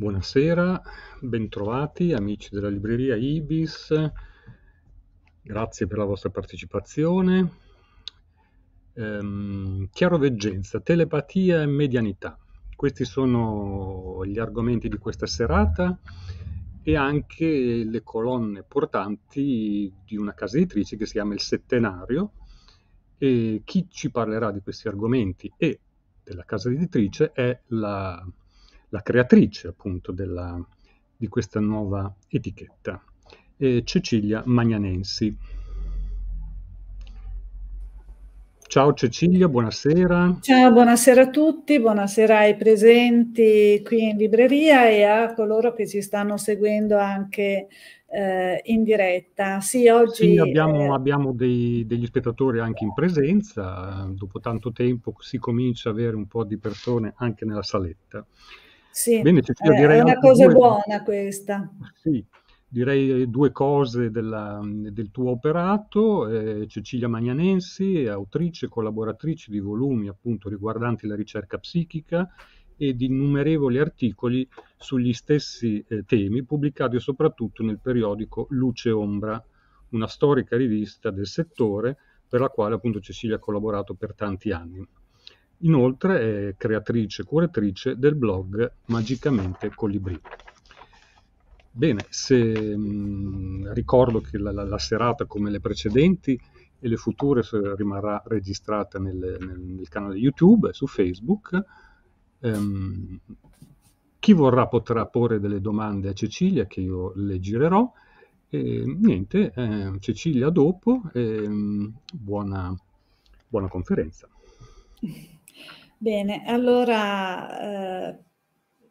Buonasera, bentrovati amici della libreria Ibis, grazie per la vostra partecipazione. Ehm, chiaroveggenza, telepatia e medianità. Questi sono gli argomenti di questa serata e anche le colonne portanti di una casa editrice che si chiama Il Settenario. E chi ci parlerà di questi argomenti e della casa editrice è la la creatrice appunto della, di questa nuova etichetta, eh, Cecilia Magnanensi. Ciao Cecilia, buonasera. Ciao, buonasera a tutti, buonasera ai presenti qui in libreria e a coloro che ci stanno seguendo anche eh, in diretta. Sì, oggi... Sì, abbiamo, eh... abbiamo dei, degli spettatori anche in presenza, dopo tanto tempo si comincia ad avere un po' di persone anche nella saletta. Sì, Bene, Cecilia, eh, direi è una cosa due... buona questa. Sì, direi eh, due cose della, del tuo operato. Eh, Cecilia Magnanensi, autrice, e collaboratrice di volumi appunto riguardanti la ricerca psichica e di innumerevoli articoli sugli stessi eh, temi, pubblicati soprattutto nel periodico Luce e Ombra, una storica rivista del settore per la quale appunto Cecilia ha collaborato per tanti anni. Inoltre è creatrice e curatrice del blog Magicamente Colibri. Bene, se mh, mm, ricordo che la, la, la, serata, come le precedenti e le future, rimarrà registrata nel, nel, nel canale YouTube e su Facebook. Ehm, chi vorrà potrà porre delle domande a Cecilia che io le girerò. E, niente, eh, Cecilia dopo, e, ehm, buona, buona conferenza. Bene, allora eh,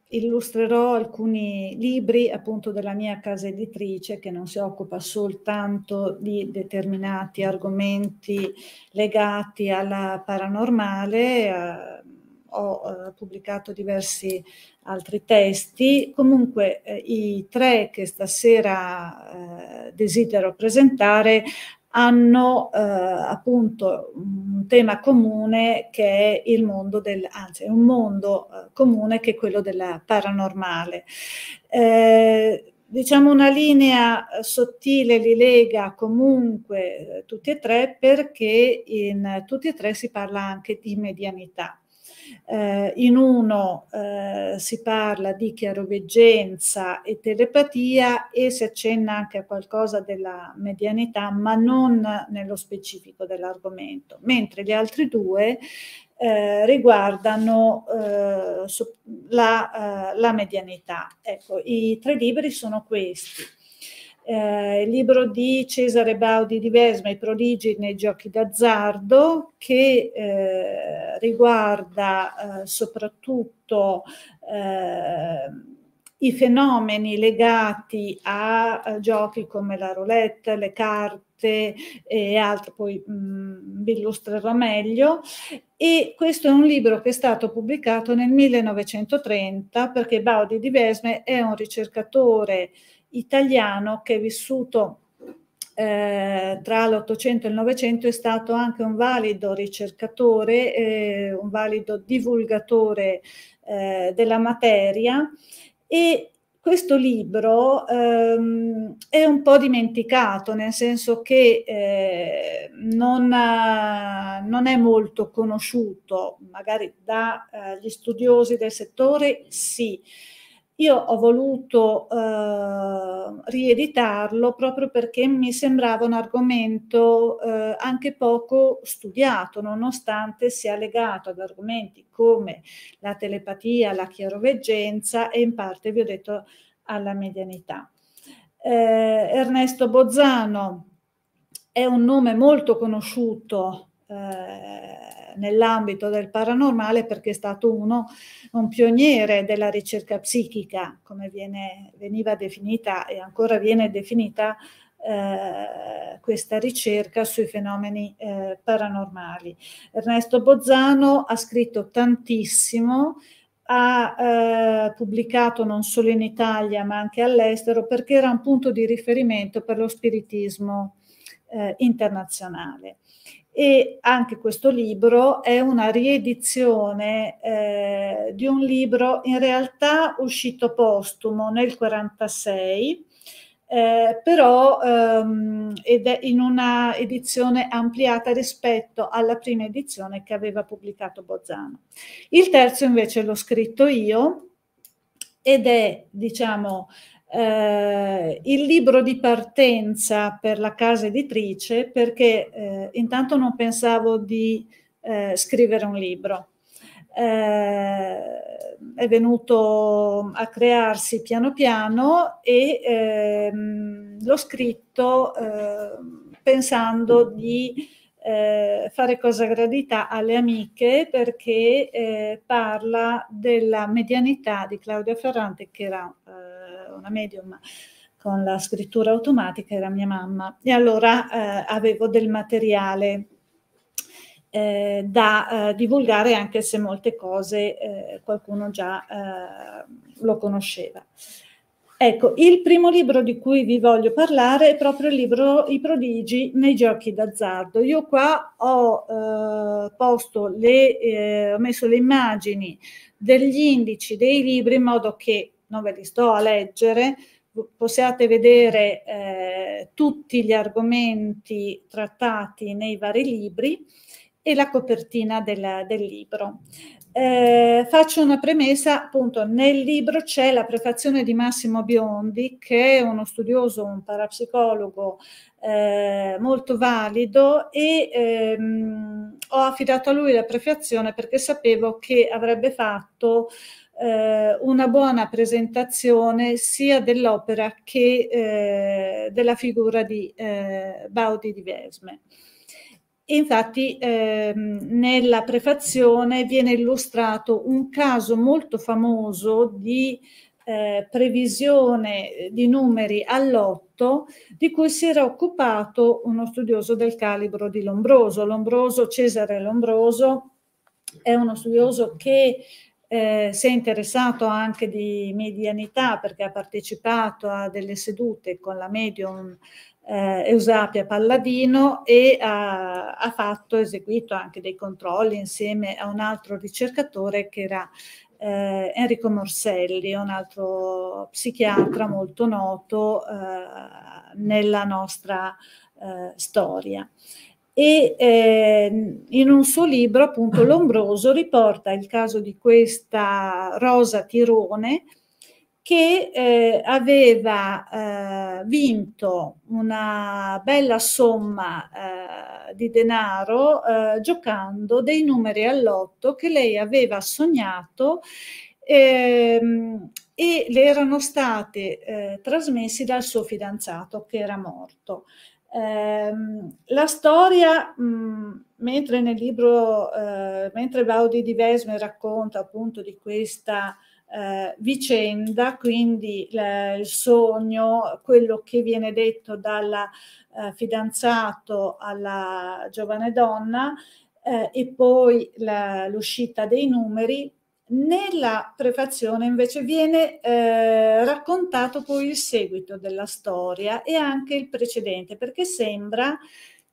illustrerò alcuni libri appunto della mia casa editrice che non si occupa soltanto di determinati argomenti legati alla paranormale. Eh, ho eh, pubblicato diversi altri testi. Comunque eh, i tre che stasera eh, desidero presentare hanno eh, appunto un tema comune che è il mondo del, anzi un mondo eh, comune che è quello della paranormale. Eh, diciamo una linea sottile li lega comunque eh, tutti e tre perché in eh, tutti e tre si parla anche di medianità. Eh, in uno eh, si parla di chiaroveggenza e telepatia e si accenna anche a qualcosa della medianità, ma non nello specifico dell'argomento, mentre gli altri due eh, riguardano eh, la, eh, la medianità. Ecco, i tre libri sono questi eh, il libro di Cesare Baudi di Vesma, I prodigi nei giochi d'azzardo, che eh, riguarda eh, soprattutto eh, i fenomeni legati a, a, giochi come la roulette, le carte e altro, poi mh, mm, vi illustrerò meglio. E questo è un libro che è stato pubblicato nel 1930 perché Baudi di Vesme è un ricercatore eh, italiano che è vissuto eh, tra l'Ottocento e il Novecento è stato anche un valido ricercatore, eh, un valido divulgatore eh, della materia e questo libro ehm, è un po' dimenticato, nel senso che eh, non, non, è molto conosciuto, magari dagli eh, studiosi del settore sì, io ho voluto eh, rieditarlo proprio perché mi sembrava un argomento eh, anche poco studiato, nonostante sia legato ad argomenti come la telepatia, la chiaroveggenza e in parte, vi ho detto, alla medianità. Eh, Ernesto Bozzano è un nome molto conosciuto eh, nell'ambito del paranormale perché è stato uno, un pioniere della ricerca psichica, come viene, veniva definita e ancora viene definita eh, questa ricerca sui fenomeni eh, paranormali. Ernesto Bozzano ha scritto tantissimo, ha eh, pubblicato non solo in Italia ma anche all'estero perché era un punto di riferimento per lo spiritismo eh, internazionale e anche questo libro è una riedizione eh, di un libro in realtà uscito postumo nel 1946, eh, però ehm, ed è in una edizione ampliata rispetto alla prima edizione che aveva pubblicato Bozzano. Il terzo invece l'ho scritto io ed è, diciamo, eh, il libro di partenza per la casa editrice perché eh, intanto non pensavo di eh, scrivere un libro. Eh, è venuto a crearsi piano piano e ehm, l'ho scritto eh, pensando di eh, fare cosa gradita alle amiche perché eh, parla della medianità di Claudia Ferrante che era eh, una medium con la scrittura automatica era mia mamma e allora eh, avevo del materiale eh, da eh, divulgare anche se molte cose eh, qualcuno già eh, lo conosceva. Ecco, il primo libro di cui vi voglio parlare è proprio il libro I prodigi nei giochi d'azzardo. Io qua ho, eh, posto le, ho messo le immagini degli indici dei libri in modo che non ve li sto a leggere, possiate vedere eh, tutti gli argomenti trattati nei vari libri e la copertina del, del libro. Eh, faccio una premessa, appunto, nel libro c'è la prefazione di Massimo Biondi, che è uno studioso, un parapsicologo eh, molto valido e ehm, ho affidato a lui la prefazione perché sapevo che avrebbe fatto eh, una buona presentazione sia dell'opera che eh, della figura di eh, Baudi di Vesme. Infatti ehm, nella prefazione viene illustrato un caso molto famoso di eh, previsione di numeri all'otto di cui si era occupato uno studioso del calibro di Lombroso. Lombroso, Cesare Lombroso, è uno studioso che eh, si è interessato anche di medianità perché ha partecipato a delle sedute con la medium eh, Eusapia Palladino e ha, ha, fatto, eseguito anche dei controlli insieme a un altro ricercatore che era eh, Enrico Morselli, un altro psichiatra molto noto eh, nella nostra eh, storia e eh, in un suo libro, appunto, Lombroso riporta il caso di questa Rosa Tirone che eh, aveva eh, vinto una bella somma eh, di denaro eh, giocando dei numeri all'otto che lei aveva sognato ehm, e le erano stati eh, trasmessi dal suo fidanzato che era morto. Eh, la storia, mh, mm, mentre nel libro, eh, mentre Baudi di Vesme racconta appunto di questa eh, vicenda, quindi eh, il sogno, quello che viene detto dal eh, fidanzato alla giovane donna eh, e poi l'uscita dei numeri, nella prefazione invece viene eh, raccontato poi il seguito della storia e anche il precedente, perché sembra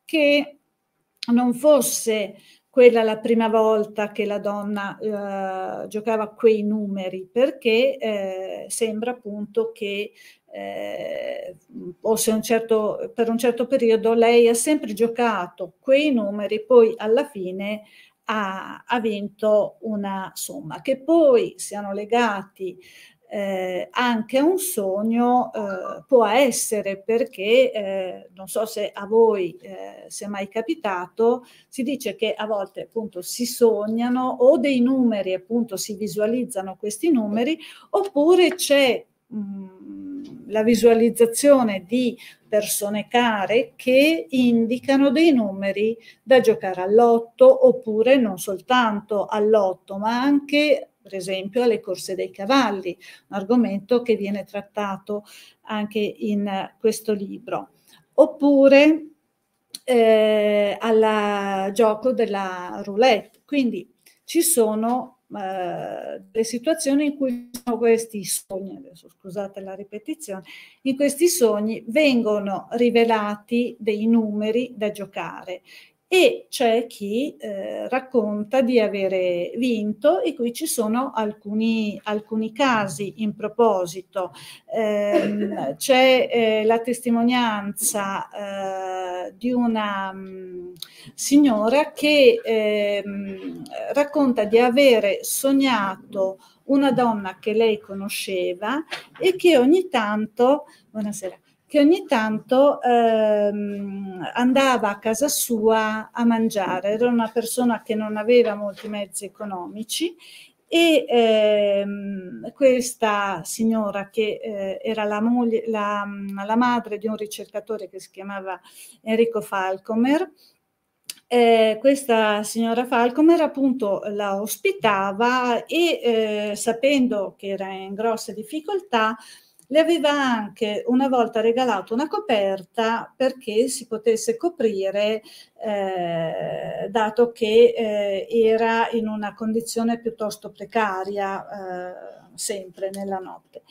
che non fosse quella la prima volta che la donna eh, giocava quei numeri, perché eh, sembra appunto che eh, o un certo, per un certo periodo lei ha sempre giocato quei numeri, poi alla fine ha, ha vinto una somma, che poi siano legati eh, anche un sogno eh, può essere perché, eh, non so se a voi eh, se mai capitato, si dice che a volte appunto si sognano o dei numeri, appunto si visualizzano questi numeri, oppure c'è mm, la visualizzazione di persone care che indicano dei numeri da giocare all'otto oppure non soltanto all'otto ma anche per esempio alle corse dei cavalli, un argomento che viene trattato anche in questo libro, oppure eh, al gioco della roulette. Quindi ci sono delle situazioni in cui questi sogni, adesso scusate la ripetizione, in questi sogni vengono rivelati dei numeri da giocare e c'è chi eh, racconta di avere vinto e qui ci sono alcuni, alcuni casi in proposito. Eh, c'è eh, la testimonianza eh, di una mh, mm, signora che mh, ehm, racconta di avere sognato una donna che lei conosceva e che ogni tanto, buonasera, che ogni tanto ehm, andava a casa sua a mangiare. Era una persona che non aveva molti mezzi economici e ehm, questa signora che eh, era la, moglie, la, la, madre di un ricercatore che si chiamava Enrico Falcomer, eh, questa signora Falcomer appunto la ospitava e eh, sapendo che era in grosse difficoltà le aveva anche una volta regalato una coperta perché si potesse coprire, eh, dato che eh, era in una condizione piuttosto precaria eh, sempre nella notte.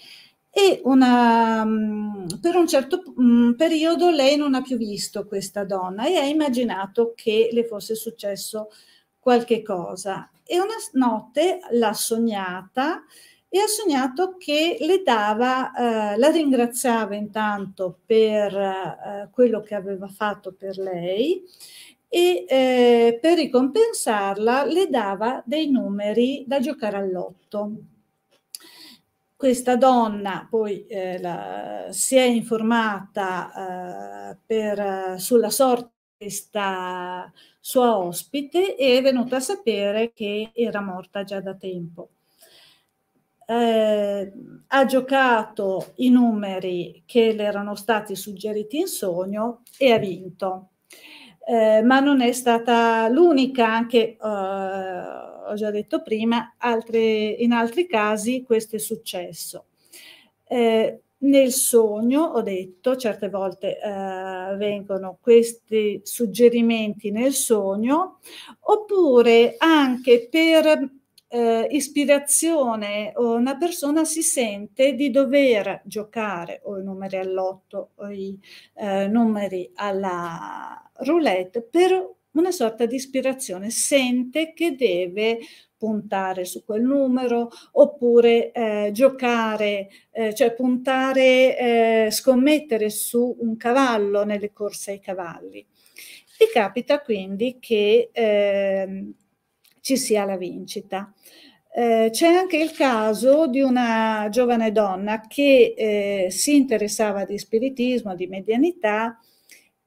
E una, mm, per un certo mm, periodo lei non ha più visto questa donna e ha immaginato che le fosse successo qualche cosa. E una notte l'ha sognata e ha sognato che le dava, eh, la ringraziava intanto per eh, quello che aveva fatto per lei e eh, per ricompensarla le dava dei numeri da giocare all'otto. Questa donna poi eh, la, si è informata eh, per, sulla sorte di questa sua ospite e è venuta a sapere che era morta già da tempo eh, ha giocato i numeri che le erano stati suggeriti in sogno e ha vinto. Eh, ma non è stata l'unica, anche eh, ho già detto prima, altri, in altri casi questo è successo. Eh, nel sogno, ho detto, certe volte eh, vengono questi suggerimenti nel sogno, oppure anche per eh, ispirazione o una persona si sente di dover giocare o i numeri all'otto o i eh, numeri alla roulette per una sorta di ispirazione, sente che deve puntare su quel numero oppure eh, giocare, eh, cioè puntare, eh, scommettere su un cavallo nelle corse ai cavalli. Ti capita quindi che ehm, ci sia la vincita. Eh, c'è anche il caso di una giovane donna che eh, si interessava di spiritismo, di medianità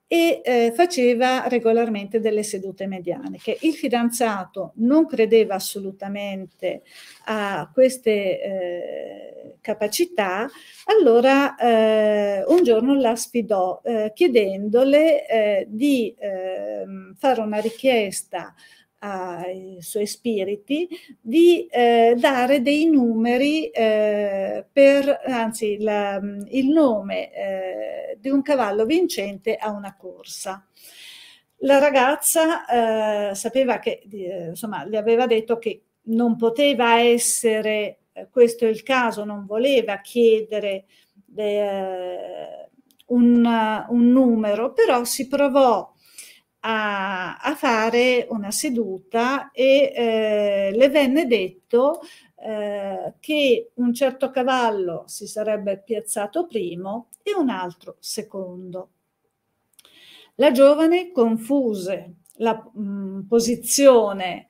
e eh, faceva regolarmente delle sedute medianiche. Il fidanzato non credeva assolutamente a queste eh, capacità, allora eh, un giorno la sfidò eh, chiedendole di ehm, fare una richiesta ai suoi spiriti di eh, dare dei numeri eh, per, anzi, la, mm, il nome eh, di un cavallo vincente a una corsa. La ragazza eh, sapeva che, eh, insomma, le aveva detto che non poteva essere, eh, questo è il caso, non voleva chiedere un, un numero, però si provò a, a fare una seduta e eh, le venne detto eh, che un certo cavallo si sarebbe piazzato primo e un altro secondo. La giovane confuse la mh, mm, posizione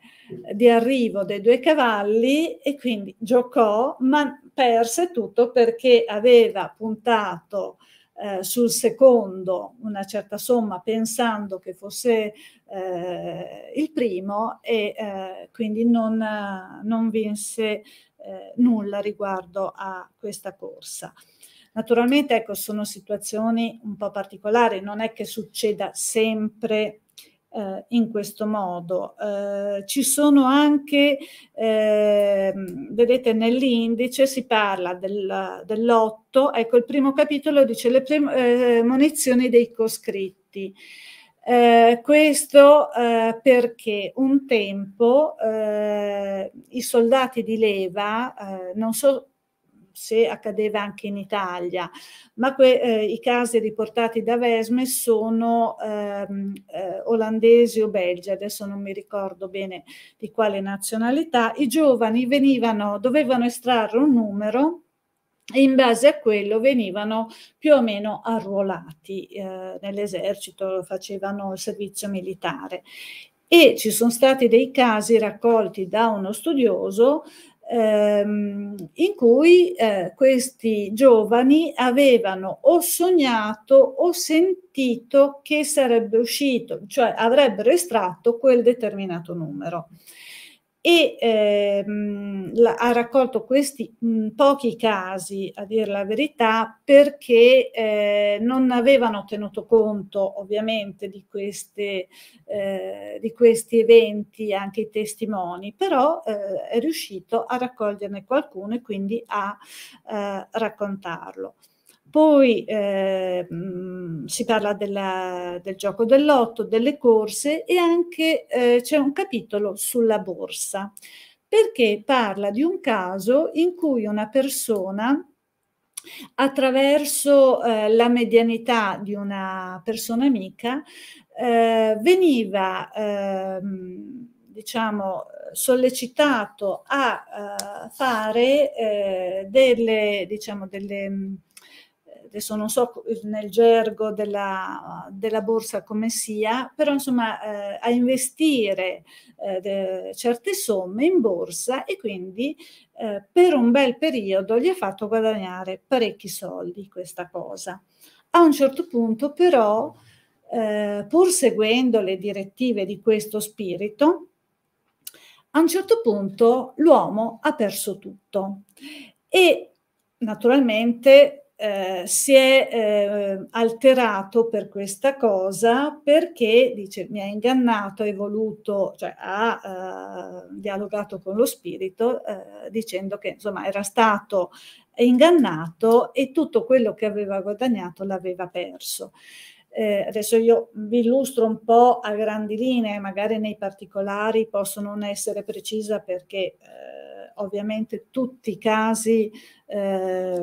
di arrivo dei due cavalli e quindi giocò, ma perse tutto perché aveva puntato eh, sul secondo una certa somma pensando che fosse eh, il primo e eh, quindi non, non vinse eh, nulla riguardo a questa corsa. Naturalmente ecco, sono situazioni un po' particolari, non è che succeda sempre eh, in questo modo. Eh, ci sono anche, eh, vedete nell'indice si parla del, dell'otto, ecco il primo capitolo dice le pre, eh, munizioni dei coscritti. Eh, questo eh, perché un tempo eh, i soldati di leva, eh, non, so, se accadeva anche in Italia, ma que, eh, i casi riportati da Vesme sono ehm, eh, olandesi o belgi, adesso non mi ricordo bene di quale nazionalità, i giovani venivano, dovevano estrarre un numero e in base a quello venivano più o meno arruolati eh, nell'esercito, facevano il servizio militare. E ci sono stati dei casi raccolti da uno studioso ehm, in cui eh, questi giovani avevano o sognato o sentito che sarebbe uscito, cioè avrebbero estratto quel determinato numero e ehm, la, ha raccolto questi mh, pochi casi, a dire la verità, perché eh, non avevano tenuto conto ovviamente di, queste, eh, di, questi eventi anche i testimoni, però eh, è riuscito a raccoglierne qualcuno e quindi a eh, raccontarlo. Poi eh, mm, si parla della, del gioco dell'otto, delle corse e anche eh, c'è un capitolo sulla borsa, perché parla di un caso in cui una persona attraverso eh, la medianità di una persona amica eh, veniva eh, diciamo sollecitato a, a eh, fare eh, delle diciamo delle mm, adesso non so nel gergo della, della borsa come sia, però insomma eh, a investire eh, de, certe somme in borsa e quindi eh, per un bel periodo gli ha fatto guadagnare parecchi soldi questa cosa. A un certo punto però, eh, pur seguendo le direttive di questo spirito, a un certo punto l'uomo ha perso tutto e naturalmente eh, si è eh, alterato per questa cosa perché dice mi ha ingannato, è voluto, cioè ha eh, dialogato con lo spirito eh, dicendo che insomma era stato ingannato e tutto quello che aveva guadagnato l'aveva perso. Eh, adesso io vi illustro un po' a grandi linee, magari nei particolari posso non essere precisa perché eh, ovviamente tutti i casi eh,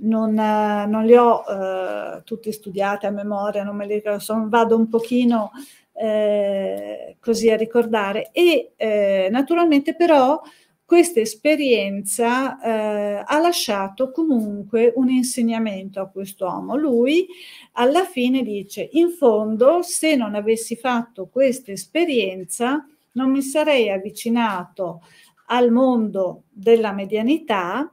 non, eh, non le ho eh, tutte studiate a memoria, non me le ricordo, sono, vado un pochino eh, così a ricordare e eh, naturalmente però questa esperienza eh, ha lasciato comunque un insegnamento a quest'uomo. Lui alla fine dice, in fondo, se non avessi fatto questa esperienza, non mi sarei avvicinato al mondo della medianità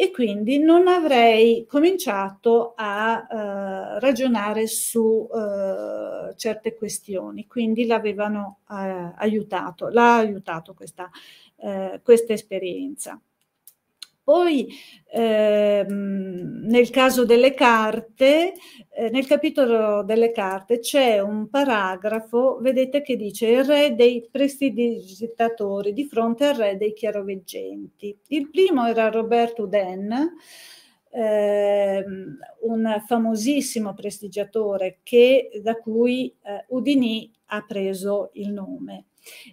e quindi non avrei cominciato a eh, ragionare su eh, certe questioni, quindi l'avevano eh, aiutato, l'ha aiutato questa, eh, questa esperienza. Poi ehm, nel caso delle carte, eh, nel capitolo delle carte c'è un paragrafo, vedete che dice il re dei prestidigitatori di fronte al re dei chiaroveggenti. Il primo era Roberto Uden, ehm, un famosissimo prestigiatore che, da cui eh, Udinì ha preso il nome.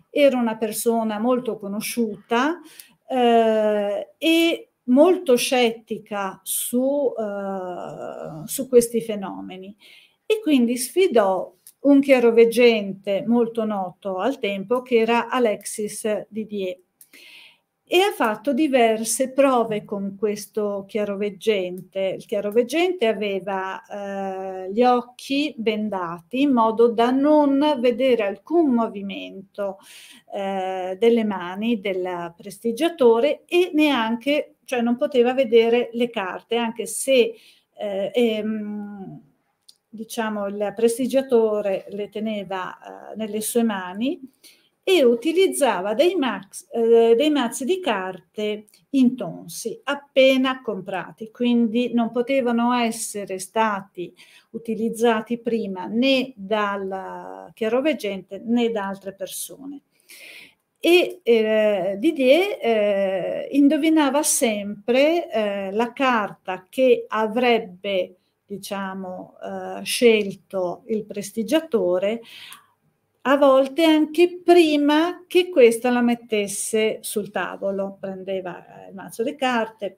Era una persona molto conosciuta, eh, e molto scettica su, eh, su questi fenomeni e quindi sfidò un chiaroveggente molto noto al tempo che era Alexis Didier e ha fatto diverse prove con questo chiaroveggente. Il chiaroveggente aveva eh, gli occhi bendati in modo da non vedere alcun movimento eh, delle mani del prestigiatore e neanche, cioè non poteva vedere le carte, anche se eh, ehm, diciamo, il prestigiatore le teneva eh, nelle sue mani e utilizzava dei, max, eh, dei mazzi di carte intonsi appena comprati, quindi non potevano essere stati utilizzati prima né dal chiaroveggente né da altre persone. E eh, Didier eh, indovinava sempre eh, la carta che avrebbe diciamo, eh, scelto il prestigiatore a volte anche prima che questa la mettesse sul tavolo. Prendeva eh, il mazzo di carte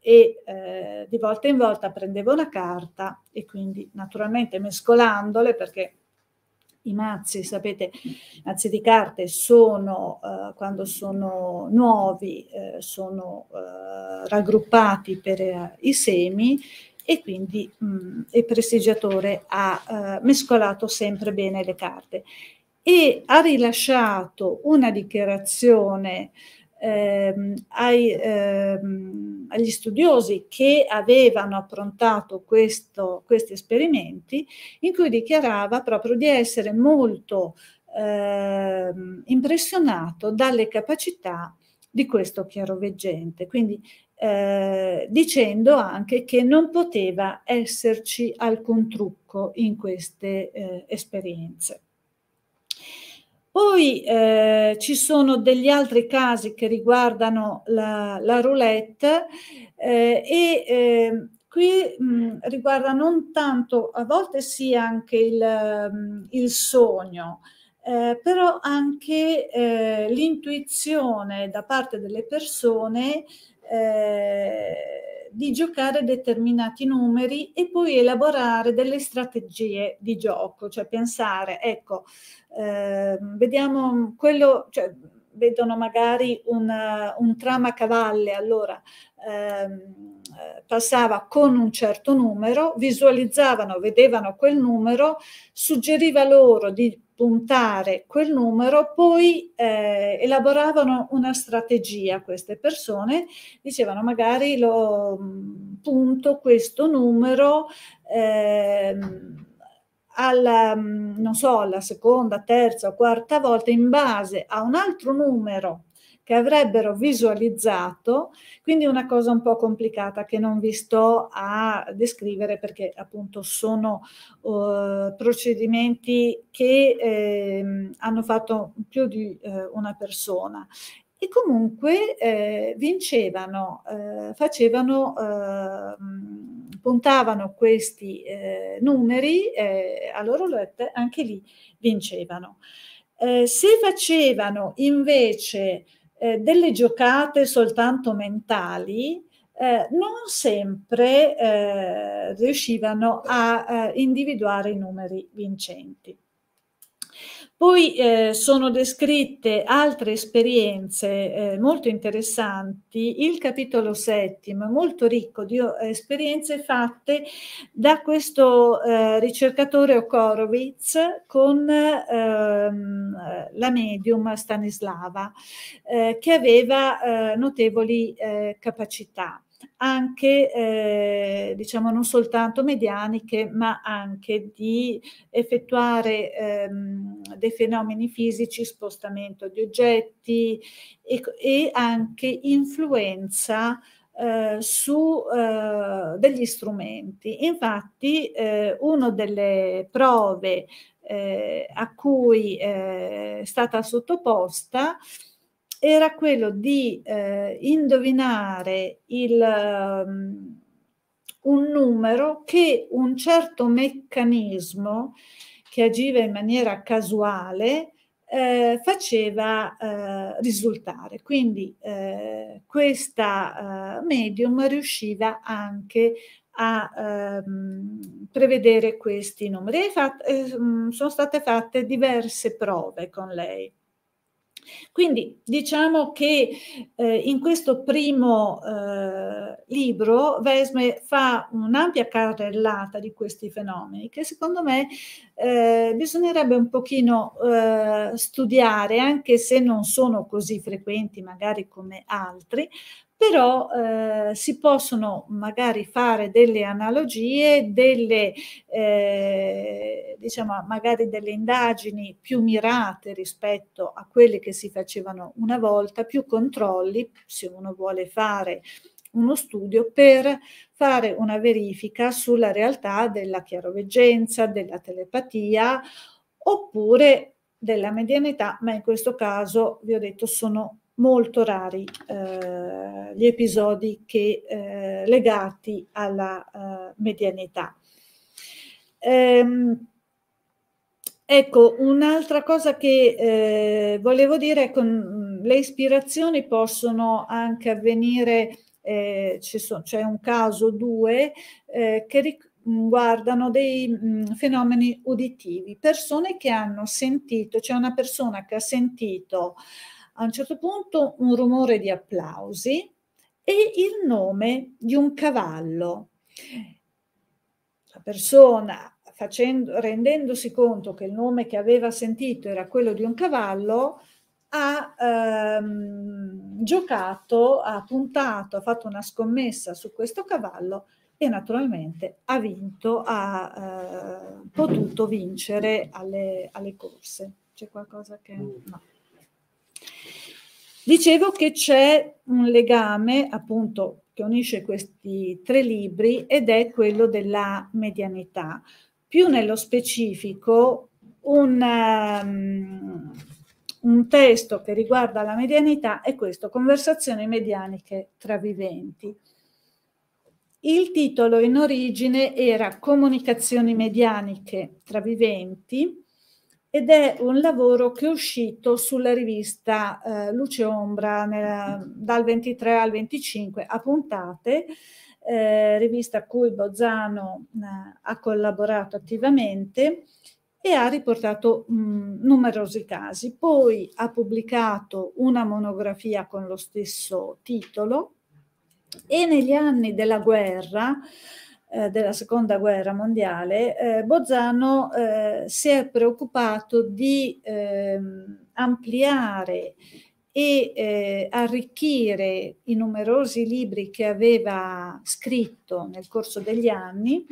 e eh, di volta in volta prendeva una carta e quindi naturalmente mescolandole perché i mazzi, sapete, i mazzi di carte sono, eh, quando sono nuovi, eh, sono eh, raggruppati per eh, i semi e quindi mh, mm, il prestigiatore ha mescolato sempre bene le carte e ha rilasciato una dichiarazione ehm, ai, ehm, agli studiosi che avevano approntato questo, questi esperimenti, in cui dichiarava proprio di essere molto ehm, impressionato dalle capacità di questo chiaroveggente, quindi eh, dicendo anche che non poteva esserci alcun trucco in queste eh, esperienze. Poi eh, ci sono degli altri casi che riguardano la, la roulette eh, e eh, qui mh, mm, riguarda non tanto, a volte sì anche il, mm, il sogno, eh, però anche eh, l'intuizione da parte delle persone eh, di giocare determinati numeri e poi elaborare delle strategie di gioco, cioè pensare, ecco, eh, vediamo quello, cioè, vedono magari una, un trama cavalle, allora ehm, passava con un certo numero, visualizzavano, vedevano quel numero, suggeriva loro di puntare quel numero, poi eh, elaboravano una strategia queste persone, dicevano magari lo punto questo numero eh, alla, non so, alla seconda, terza o quarta volta in base a un altro numero che avrebbero visualizzato, quindi una cosa un po' complicata che non vi sto a descrivere perché appunto sono uh, procedimenti che eh, hanno fatto più di eh, una persona e comunque eh, vincevano, eh, facevano, eh, puntavano questi eh, numeri, eh, a loro lette anche lì vincevano. se facevano invece eh, delle giocate soltanto mentali, eh, non sempre eh, riuscivano a eh, individuare i numeri vincenti. Poi eh, sono descritte altre esperienze eh, molto interessanti, il capitolo settimo, molto ricco di eh, esperienze fatte da questo eh, ricercatore Okorowitz con ehm, la medium Stanislava, eh, che aveva eh, notevoli capacità anche eh, diciamo non soltanto medianiche ma anche di effettuare ehm, dei fenomeni fisici, spostamento di oggetti e, e anche influenza eh, su eh, degli strumenti. Infatti eh, una delle prove eh, a cui eh, è stata sottoposta era quello di eh, indovinare il, um, un numero che un certo meccanismo che agiva in maniera casuale eh, faceva eh, risultare. Quindi eh, questa eh, medium riusciva anche a ehm, prevedere questi numeri. Fatto, mm, sono state fatte diverse prove con lei. Quindi diciamo che eh, in questo primo eh, libro Vesme fa un'ampia carrellata di questi fenomeni che secondo me eh, bisognerebbe un pochino eh, studiare anche se non sono così frequenti magari come altri, però eh, si possono magari fare delle analogie, delle, eh, diciamo, magari delle indagini più mirate rispetto a quelle che si facevano una volta, più controlli se uno vuole fare uno studio per fare una verifica sulla realtà della chiaroveggenza, della telepatia oppure della medianità, ma in questo caso vi ho detto sono molto rari eh, gli episodi che, eh, legati alla eh, medianità. Ehm, ecco, un'altra cosa che eh, volevo dire, con, mm, le ispirazioni possono anche avvenire, eh, so, c'è un caso, o due, eh, che riguardano mm, dei mh, mm, fenomeni uditivi, persone che hanno sentito, c'è cioè una persona che ha sentito a un certo punto un rumore di applausi e il nome di un cavallo. La persona, facendo, rendendosi conto che il nome che aveva sentito era quello di un cavallo, ha ehm, giocato, ha puntato, ha fatto una scommessa su questo cavallo e naturalmente ha vinto, ha eh, potuto vincere alle, alle corse. C'è qualcosa che... Mm. No. Dicevo che c'è un legame appunto che unisce questi tre libri ed è quello della medianità. Più nello specifico un, um, un testo che riguarda la medianità è questo, Conversazioni medianiche tra viventi. Il titolo in origine era Comunicazioni medianiche tra viventi ed è un lavoro che è uscito sulla rivista eh, Luce Ombra nella, dal 23 al 25 a puntate, eh, rivista a cui Bozzano eh, ha collaborato attivamente e ha riportato mh, mm, numerosi casi. Poi ha pubblicato una monografia con lo stesso titolo e negli anni della guerra eh, della seconda guerra mondiale, eh, Bozzano eh, si è preoccupato di ehm, ampliare e eh, arricchire i numerosi libri che aveva scritto nel corso degli anni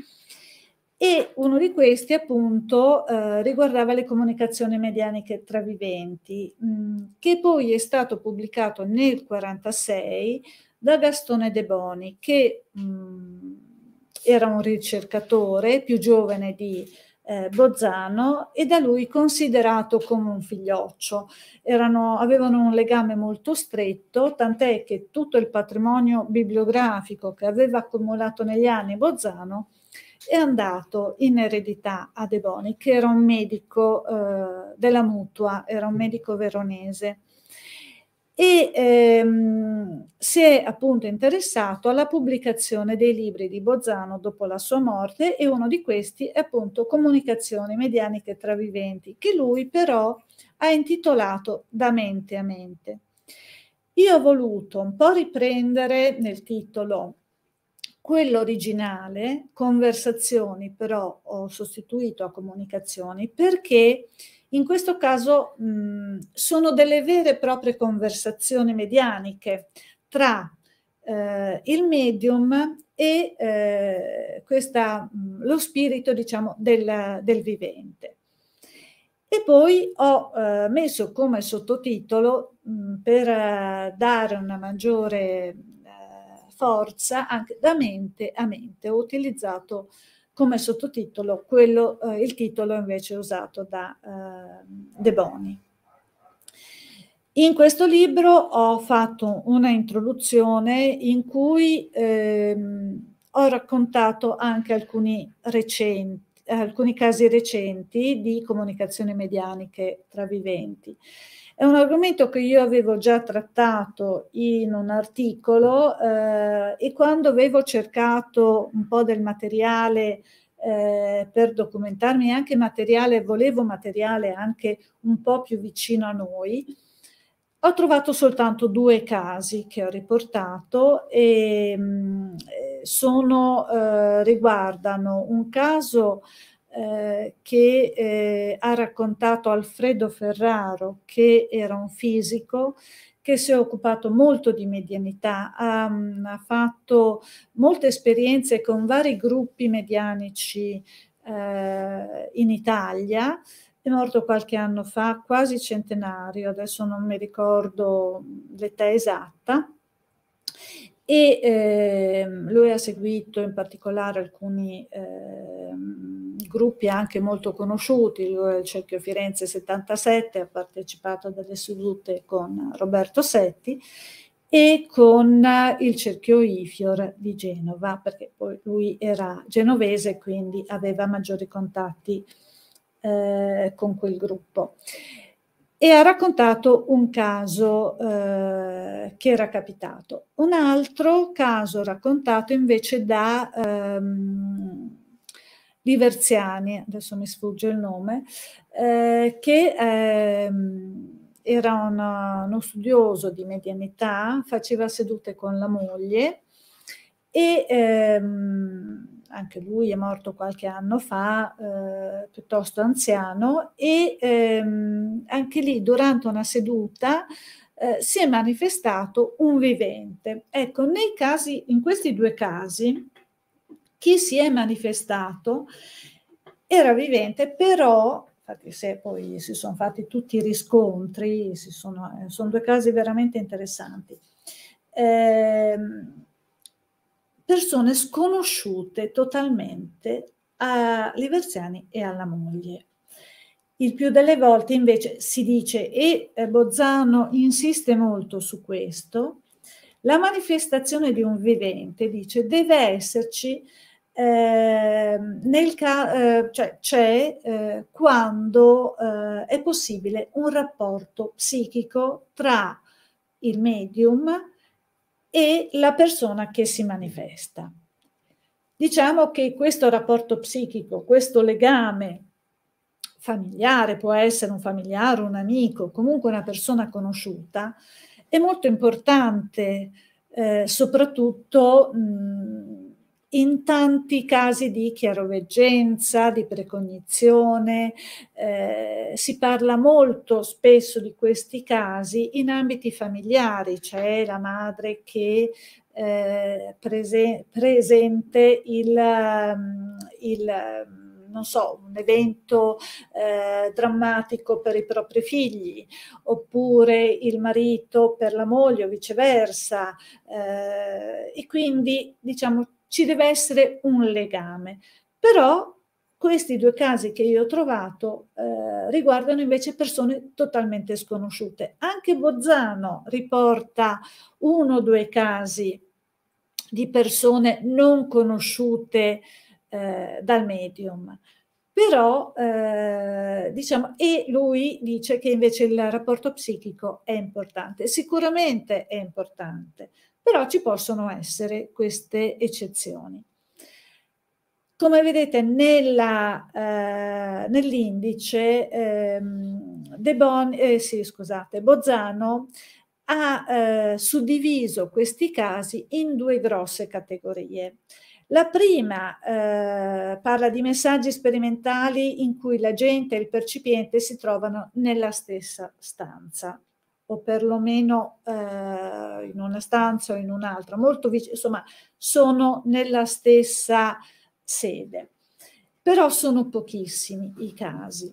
e uno di questi appunto eh, riguardava le comunicazioni medianiche tra viventi, mh, mm, che poi è stato pubblicato nel 1946 da Gastone De Boni, che mh, mm, era un ricercatore più giovane di eh, Bozzano e da lui considerato come un figlioccio. Erano, avevano un legame molto stretto, tant'è che tutto il patrimonio bibliografico che aveva accumulato negli anni Bozzano è andato in eredità a De Boni, che era un medico eh, della mutua, era un medico veronese e ehm, si è appunto interessato alla pubblicazione dei libri di Bozzano dopo la sua morte e uno di questi è appunto Comunicazioni medianiche tra viventi, che lui però ha intitolato Da mente a mente. Io ho voluto un po' riprendere nel titolo quello originale, Conversazioni, però ho sostituito a Comunicazioni perché eh, in questo caso mh, sono delle vere e proprie conversazioni medianiche tra eh, il medium e eh, questa, mh, lo spirito diciamo, del, del, vivente. E poi ho eh, messo come sottotitolo, mh, per eh, dare una maggiore eh, forza, anche da mente a mente, ho utilizzato come sottotitolo quello, eh, il titolo invece usato da eh, De Boni. In questo libro ho fatto una introduzione in cui ehm, ho raccontato anche alcuni, recenti, alcuni casi recenti di comunicazioni medianiche tra viventi. È un argomento che io avevo già trattato in un articolo eh, e quando avevo cercato un po' del materiale eh, per documentarmi anche materiale, volevo materiale anche un po' più vicino a noi, ho trovato soltanto due casi che ho riportato e mh, mm, eh, sono, eh, riguardano un caso eh, che eh, ha raccontato Alfredo Ferraro, che era un fisico che si è occupato molto di medianità, ha, mm, ha fatto molte esperienze con vari gruppi medianici eh, in Italia, è morto qualche anno fa, quasi centenario, adesso non mi ricordo mm, l'età esatta, e eh, lui ha seguito in particolare alcuni eh, gruppi anche molto conosciuti, il Cerchio Firenze 77 ha partecipato a delle sedute con Roberto Setti e con il Cerchio Ifior di Genova, perché poi lui era genovese e quindi aveva maggiori contatti eh, con quel gruppo. E ha raccontato un caso eh, che era capitato. Un altro caso raccontato invece da... Ehm, Liverziani, adesso mi sfugge il nome, eh, che ehm, era una, uno studioso di medianità, faceva sedute con la moglie e ehm, anche lui è morto qualche anno fa, eh, piuttosto anziano, e ehm, anche lì durante una seduta eh, si è manifestato un vivente. Ecco, nei casi, in questi due casi, chi si è manifestato era vivente, però, infatti se poi si sono fatti tutti i riscontri, sono, eh, sono, due casi veramente interessanti, eh, persone sconosciute totalmente a Liverziani e alla moglie. Il più delle volte invece si dice, e eh, Bozzano insiste molto su questo, la manifestazione di un vivente, dice, deve esserci eh, nel ca- eh, cioè, c'è eh, quando eh, è possibile un rapporto psichico tra il medium e la persona che si manifesta. Diciamo che questo rapporto psichico, questo legame familiare, può essere un familiare, un amico, comunque una persona conosciuta, è molto importante, eh, soprattutto mh, in tanti casi di chiaroveggenza, di precognizione, eh, si parla molto spesso di questi casi in ambiti familiari, cioè la madre che eh, prese, presente il, mm, il mm, non so, un evento eh, drammatico per i propri figli, oppure il marito per la moglie o viceversa. Eh, e quindi, diciamo, ci deve essere un legame. Però questi due casi che io ho trovato eh, riguardano invece persone totalmente sconosciute. Anche Bozzano riporta uno o due casi di persone non conosciute eh, dal medium. Però, eh, diciamo, e lui dice che invece il rapporto psichico è importante. Sicuramente è importante, però ci possono essere queste eccezioni. Come vedete eh, nell'indice, eh, nell eh, eh, sì, scusate, Bozzano ha eh, suddiviso questi casi in due grosse categorie. La prima eh, parla di messaggi sperimentali in cui l'agente e il percipiente si trovano nella stessa stanza o perlomeno eh, in una stanza o in un'altra, molto vicino, insomma, sono nella stessa sede. Però sono pochissimi i casi.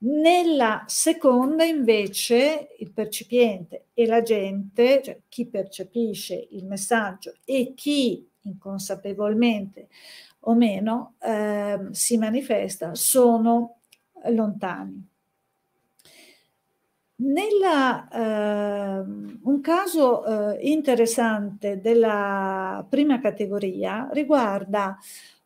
Nella seconda invece il percepiente e la gente, cioè chi percepisce il messaggio e chi inconsapevolmente o meno eh, si manifesta, sono lontani. Nella, eh, un caso eh, interessante della prima categoria riguarda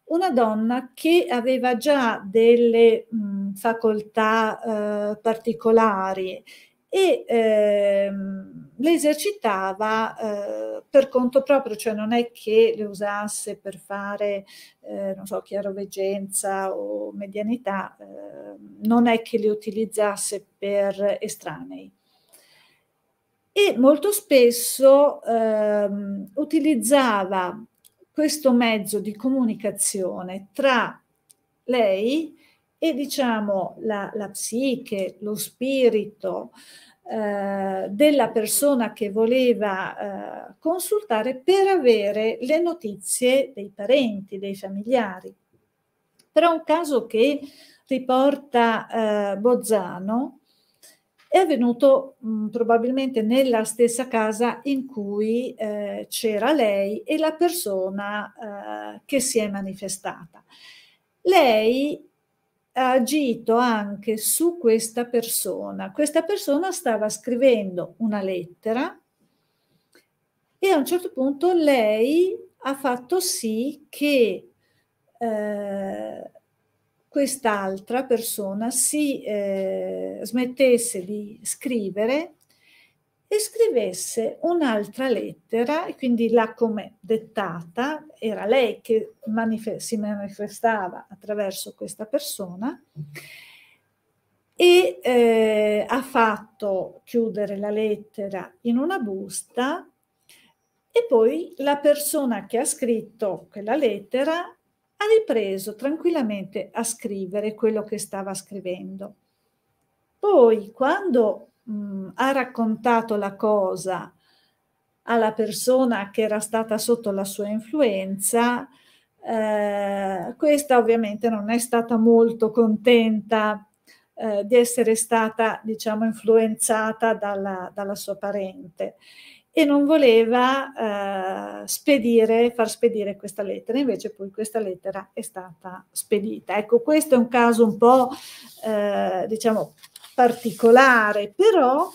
una donna che aveva già delle mh, facoltà eh, particolari e ehm, le esercitava eh, per conto proprio, cioè non è che le usasse per fare, eh, non so, chiaroveggenza o medianità, eh, non è che le utilizzasse per estranei. E molto spesso ehm, utilizzava questo mezzo di comunicazione tra lei e diciamo la, la psiche, lo spirito eh, della persona che voleva eh, consultare per avere le notizie dei parenti, dei familiari. Però un caso che riporta eh, Bozzano è avvenuto mh, mm, probabilmente nella stessa casa in cui eh, c'era lei e la persona eh, che si è manifestata. Lei ha agito anche su questa persona. Questa persona stava scrivendo una lettera e a un certo punto lei ha fatto sì che eh, quest'altra persona si eh, smettesse di scrivere e scrivesse un'altra lettera, e quindi la come dettata, era lei che manif si manifestava attraverso questa persona, e eh, ha fatto chiudere la lettera in una busta e poi la persona che ha scritto quella lettera ha ripreso tranquillamente a scrivere quello che stava scrivendo. Poi quando mh, mm, ha raccontato la cosa alla persona che era stata sotto la sua influenza, eh, questa ovviamente non è stata molto contenta eh, di essere stata, diciamo, influenzata dalla, dalla sua parente e non voleva eh, spedire, far spedire questa lettera, invece poi questa lettera è stata spedita. Ecco, questo è un caso un po', eh, diciamo, particolare, però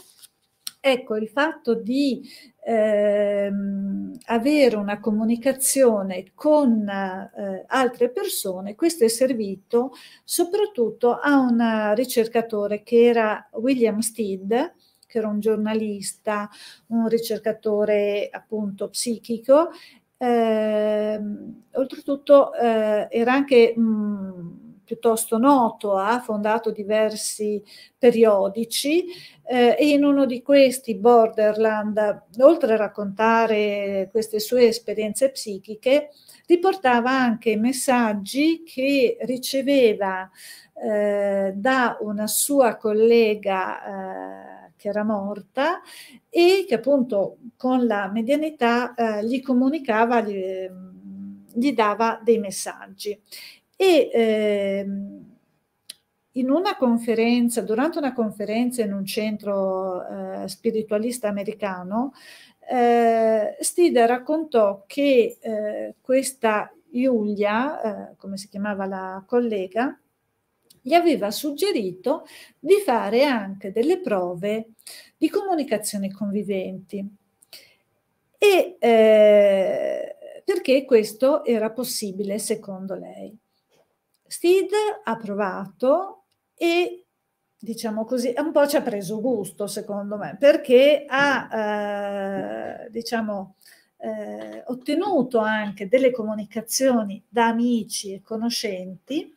ecco il fatto di ehm, avere una comunicazione con eh, altre persone, questo è servito soprattutto a un ricercatore che era William Steed, che era un giornalista, un ricercatore appunto psichico. Eh, oltretutto eh, era anche mh, mm, piuttosto noto, ha fondato diversi periodici eh, e in uno di questi, Borderland, oltre a raccontare queste sue esperienze psichiche, riportava anche messaggi che riceveva eh, da una sua collega eh, che era morta e che appunto con la medianità eh, gli comunicava, gli, ehm, gli dava dei messaggi. E ehm, in una conferenza, durante una conferenza in un centro eh, spiritualista americano, eh, Stida raccontò che eh, questa Giulia, eh, come si chiamava la collega, gli aveva suggerito di fare anche delle prove di comunicazione conviventi. E, eh, perché questo era possibile secondo lei. Steed ha provato e diciamo così, un po' ci ha preso gusto secondo me, perché ha eh, diciamo, eh, ottenuto anche delle comunicazioni da amici e conoscenti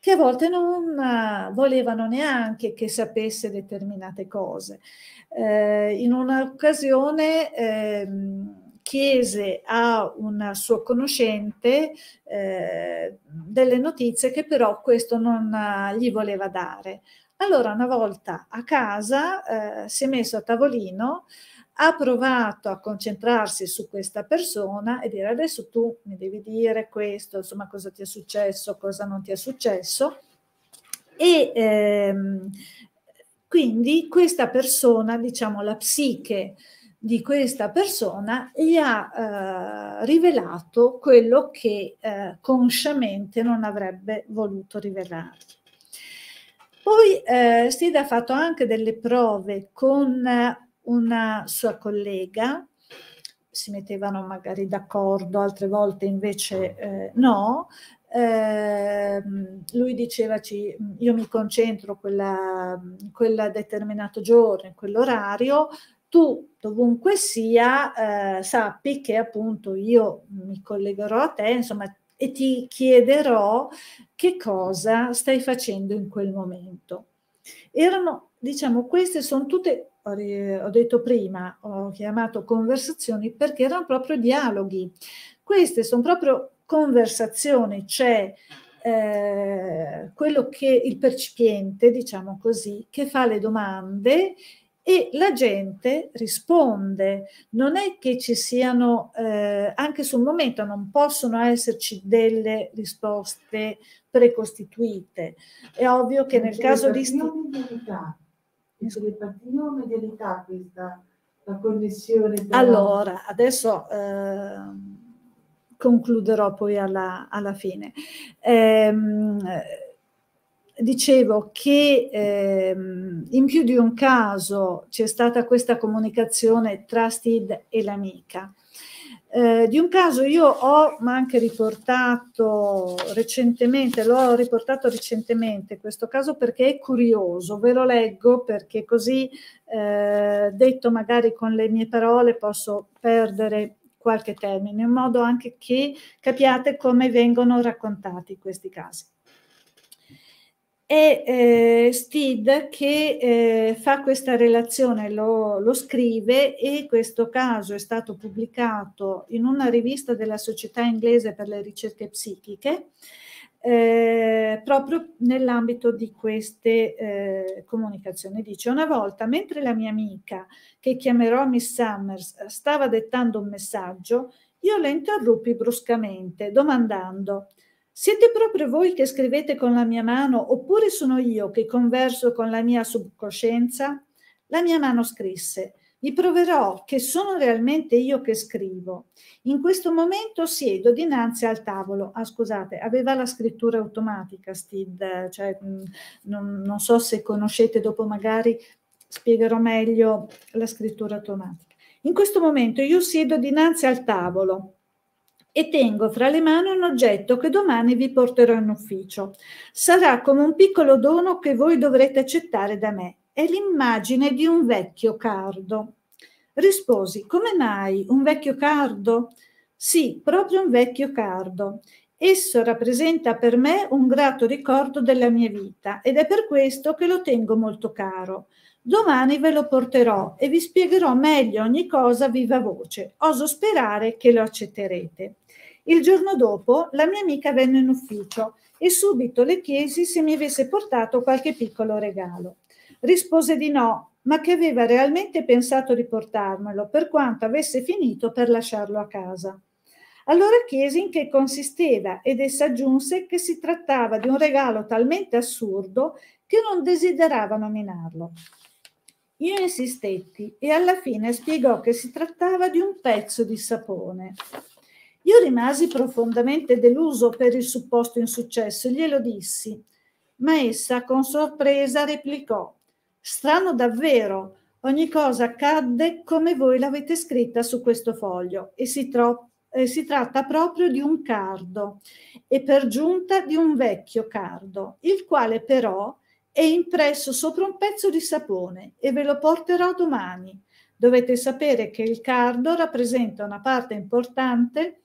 che a volte non eh, volevano neanche che sapesse determinate cose. Eh, in un'occasione ehm, chiese a un suo conoscente eh, delle notizie che però questo non eh, gli voleva dare. Allora una volta a casa eh, si è messo a tavolino, ha provato a concentrarsi su questa persona e dire adesso tu mi devi dire questo, insomma cosa ti è successo, cosa non ti è successo. E ehm, quindi questa persona, diciamo la psiche, di questa persona gli ha eh, rivelato quello che eh, consciamente non avrebbe voluto rivelare. Poi eh, Stida ha fatto anche delle prove con una sua collega, si mettevano magari d'accordo, altre volte invece eh, no, eh, lui diceva io mi concentro quel determinato giorno, in quell'orario, tu dovunque sia eh, sappi che appunto io mi collegherò a te, insomma, e ti chiederò che cosa stai facendo in quel momento. Erano, diciamo, queste sono tutte ho detto prima, ho chiamato conversazioni perché erano proprio dialoghi. Queste sono proprio conversazioni, cioè eh, quello che il percipiente, diciamo così, che fa le domande e la gente risponde. Non è che ci siano, eh, anche sul momento non possono esserci delle risposte precostituite. È ovvio che nel caso di... Medialità. È telepatia medialità questa la connessione? Tra... Allora, adesso... Eh, concluderò poi alla, alla fine. Eh, dicevo che ehm, in più di un caso c'è stata questa comunicazione tra Steve e l'amica. Eh, di un caso io ho, ma anche riportato recentemente, l'ho riportato recentemente questo caso perché è curioso, ve lo leggo perché così eh, detto magari con le mie parole posso perdere qualche termine, in modo anche che capiate come vengono raccontati questi casi è eh, Steed che eh, fa questa relazione, lo, lo, scrive e questo caso è stato pubblicato in una rivista della Società Inglese per le Ricerche Psichiche eh, proprio nell'ambito di queste eh, comunicazioni. Dice una volta, mentre la mia amica, che chiamerò Miss Summers, stava dettando un messaggio, io la interruppi bruscamente domandando siete proprio voi che scrivete con la mia mano oppure sono io che converso con la mia subcoscienza? La mia mano scrisse, vi proverò che sono realmente io che scrivo. In questo momento siedo dinanzi al tavolo. Ah, scusate, aveva la scrittura automatica, Stid, cioè, mm, non, non so se conoscete, dopo magari spiegherò meglio la scrittura automatica. In questo momento io siedo dinanzi al tavolo e tengo fra le mani un oggetto che domani vi porterò in ufficio. Sarà come un piccolo dono che voi dovrete accettare da me. È l'immagine di un vecchio cardo. Risposi, come mai un vecchio cardo? Sì, proprio un vecchio cardo. Esso rappresenta per me un grato ricordo della mia vita ed è per questo che lo tengo molto caro. Domani ve lo porterò e vi spiegherò meglio ogni cosa viva voce. Oso sperare che lo accetterete. Il giorno dopo la mia amica venne in ufficio e subito le chiesi se mi avesse portato qualche piccolo regalo. Rispose di no, ma che aveva realmente pensato di portarmelo per quanto avesse finito per lasciarlo a casa. Allora chiesi in che consisteva ed essa aggiunse che si trattava di un regalo talmente assurdo che non desiderava nominarlo. Io insistetti e alla fine spiegò che si trattava di un pezzo di sapone. Io rimasi profondamente deluso per il supposto insuccesso e glielo dissi, ma essa con sorpresa replicò: Strano davvero, ogni cosa accadde come voi l'avete scritta su questo foglio e si, eh, si tratta proprio di un cardo e per giunta di un vecchio cardo, il quale però è impresso sopra un pezzo di sapone e ve lo porterò domani. Dovete sapere che il cardo rappresenta una parte importante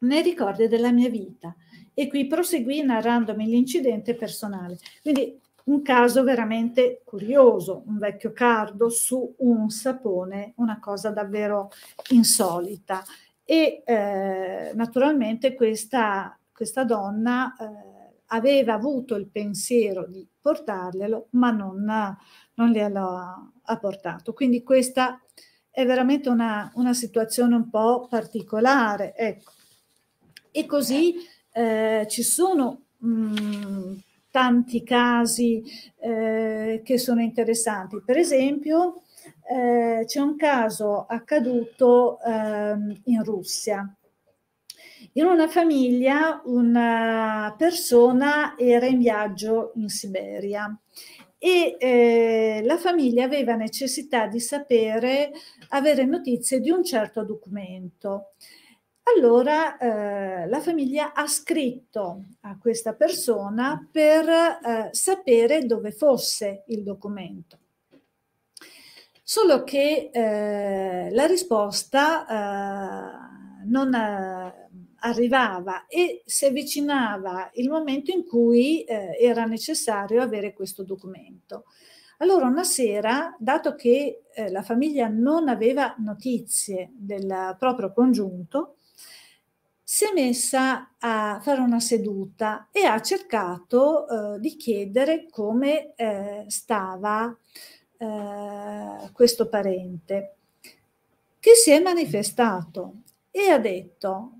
nei ricordi della mia vita. E qui proseguì narrandomi l'incidente personale. Quindi un caso veramente curioso, un vecchio cardo su un sapone, una cosa davvero insolita. E eh, naturalmente questa, questa donna eh, aveva avuto il pensiero di portarglielo, ma non, non glielo ha portato. Quindi questa è veramente una, una situazione un po' particolare. Ecco e così eh, ci sono mh, mm, tanti casi eh, che sono interessanti. Per esempio, eh, c'è un caso accaduto ehm, in Russia. In una famiglia una persona era in viaggio in Siberia e eh, la famiglia aveva necessità di sapere, avere notizie di un certo documento. Allora eh, la famiglia ha scritto a questa persona per eh, sapere dove fosse il documento. Solo che eh, la risposta eh, non eh, arrivava e si avvicinava il momento in cui eh, era necessario avere questo documento. Allora una sera, dato che la famiglia non aveva notizie del proprio congiunto, si è messa a fare una seduta e ha cercato eh, di chiedere come eh, stava eh, questo parente, che si è manifestato e ha detto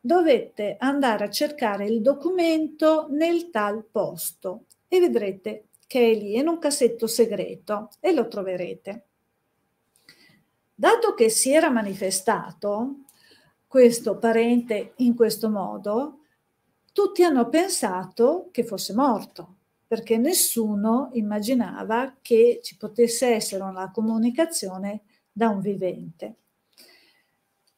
dovete andare a cercare il documento nel tal posto e vedrete che è lì, in un cassetto segreto e lo troverete. Dato che si era manifestato, questo parente in questo modo, tutti hanno pensato che fosse morto, perché nessuno immaginava che ci potesse essere una comunicazione da un vivente.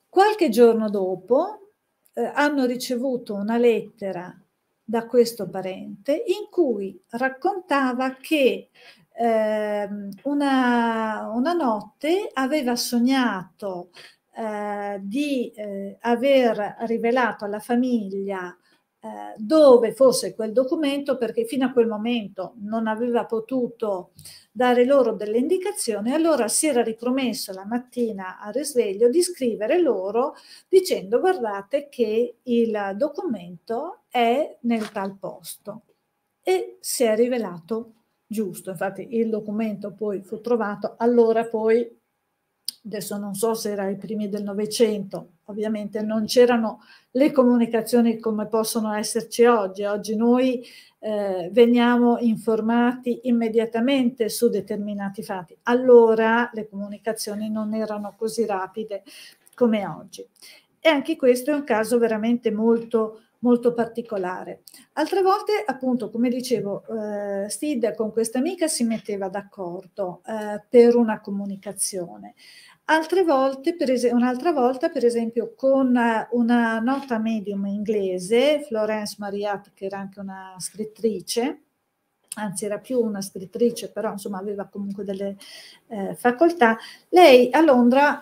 Qualche giorno dopo eh, hanno ricevuto una lettera da questo parente in cui raccontava che eh, una, una, notte aveva sognato eh, di eh, aver rivelato alla famiglia eh, dove fosse quel documento perché fino a quel momento non aveva potuto dare loro delle indicazioni, allora si era ripromesso la mattina a risveglio di scrivere loro dicendo guardate che il documento è nel tal posto e si è rivelato giusto, infatti il documento poi fu trovato, allora poi adesso non so se era ai primi del Novecento, ovviamente non c'erano le comunicazioni come possono esserci oggi. Oggi noi eh, veniamo informati immediatamente su determinati fatti. Allora le comunicazioni non erano così rapide come oggi. E anche questo è un caso veramente molto molto particolare. Altre volte, appunto, come dicevo, eh, Stid con questa amica si metteva d'accordo eh, per una comunicazione. Altre volte, per es- un'altra volta, per esempio, con eh, una nota medium inglese, Florence Mariat, che era anche una scrittrice, anzi era più una scrittrice, però insomma aveva comunque delle eh, facoltà, lei a Londra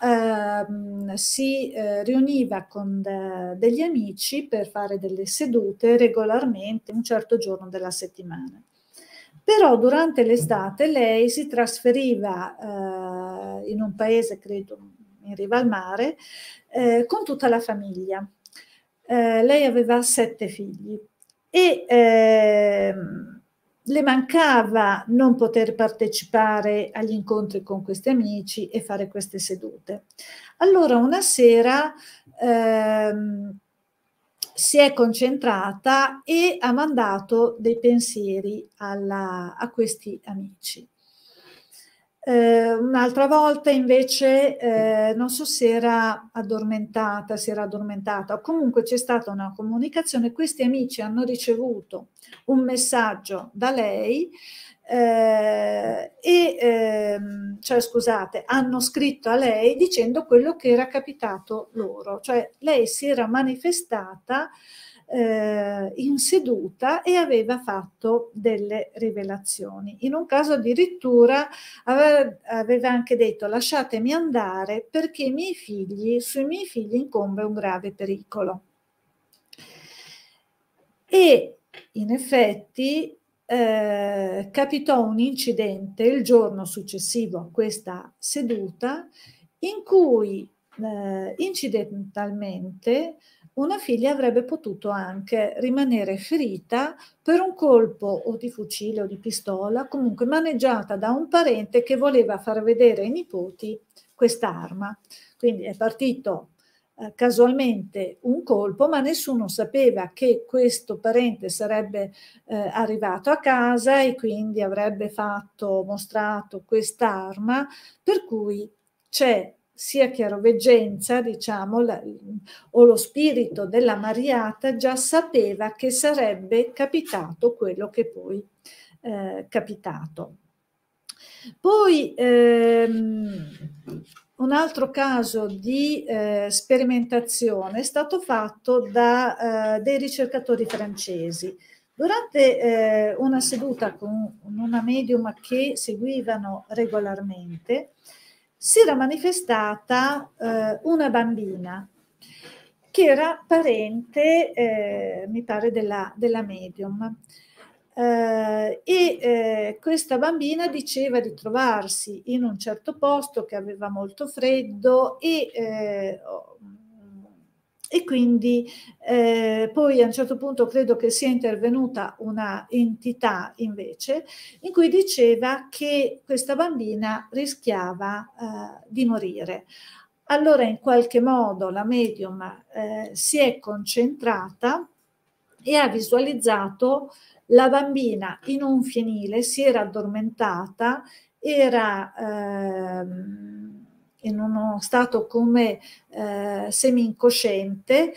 eh, si eh, riuniva con de- eh, degli amici per fare delle sedute regolarmente un certo giorno della settimana. Però durante l'estate lei si trasferiva eh, eh, in un paese, credo, in riva al mare, eh, con tutta la famiglia. Eh, lei aveva sette figli e ehm, le mancava non poter partecipare agli incontri con questi amici e fare queste sedute. Allora una sera ehm, si è concentrata e ha mandato dei pensieri alla, a questi amici. Eh, un'altra volta invece eh, non so se era addormentata, se era addormentata comunque c'è stata una comunicazione, questi amici hanno ricevuto un messaggio da lei eh, e ehm, cioè scusate, hanno scritto a lei dicendo quello che era capitato loro, cioè lei si era manifestata eh, in seduta e aveva fatto delle rivelazioni. In un caso addirittura aveva, aveva anche detto lasciatemi andare perché i miei figli, sui miei figli incombe un grave pericolo. E in effetti eh, capitò un incidente il giorno successivo a questa seduta in cui eh, incidentalmente una figlia avrebbe potuto anche rimanere ferita per un colpo o di fucile o di pistola, comunque maneggiata da un parente che voleva far vedere ai nipoti quest'arma. Quindi è partito eh, casualmente un colpo, ma nessuno sapeva che questo parente sarebbe eh, arrivato a casa e quindi avrebbe fatto, mostrato quest'arma, per cui c'è sia chiaroveggenza, diciamo, la, o lo spirito della Mariata già sapeva che sarebbe capitato quello che poi eh, capitato. Poi ehm, un altro caso di eh, sperimentazione è stato fatto da eh, dei ricercatori francesi. Durante eh, una seduta con una medium che seguivano regolarmente, si era manifestata eh, una bambina che era parente, eh, mi pare, della, della medium. Eh, e eh, questa bambina diceva di trovarsi in un certo posto che aveva molto freddo e eh, e quindi eh, poi a un certo punto credo che sia intervenuta una entità invece in cui diceva che questa bambina rischiava eh, di morire. Allora in qualche modo la medium eh, si è concentrata e ha visualizzato la bambina in un fienile, si era addormentata, era... Ehm, in uno stato come eh, semi-incosciente,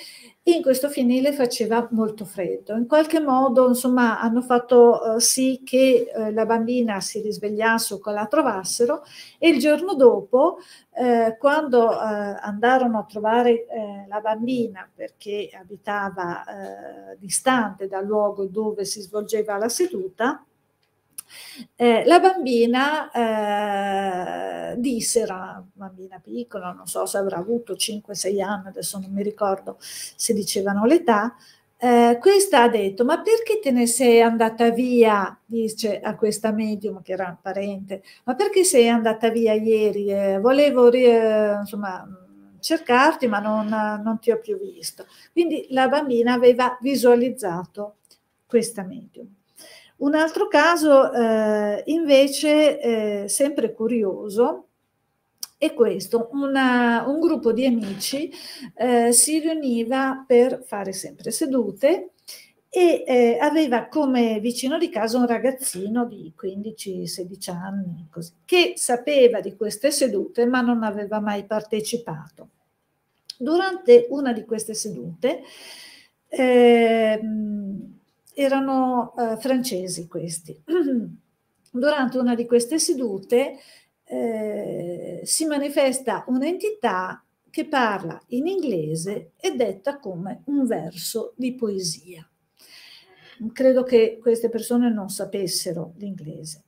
in questo fienile faceva molto freddo. In qualche modo, insomma, hanno fatto eh, sì che eh, la bambina si risvegliasse o che la trovassero e il giorno dopo, eh, quando eh, andarono a trovare eh, la bambina perché abitava distante dal luogo dove si svolgeva la seduta, eh, la bambina eh, disse, era bambina piccola, non so se avrà avuto 5-6 anni, adesso non mi ricordo se dicevano l'età, eh, questa ha detto, ma perché te ne sei andata via, dice a questa medium che era parente, ma perché sei andata via ieri? Eh, volevo eh, insomma, cercarti ma non, non ti ho più visto. Quindi la bambina aveva visualizzato questa medium. Un altro caso eh, invece eh, sempre curioso è questo, una, un gruppo di amici eh, si riuniva per fare sempre sedute e eh, aveva come vicino di casa un ragazzino di 15-16 anni così, che sapeva di queste sedute ma non aveva mai partecipato. Durante una di queste sedute ehm, erano eh, francesi questi. Durante una di queste sedute eh, si manifesta un'entità che parla in inglese e detta come un verso di poesia. Credo che queste persone non sapessero l'inglese.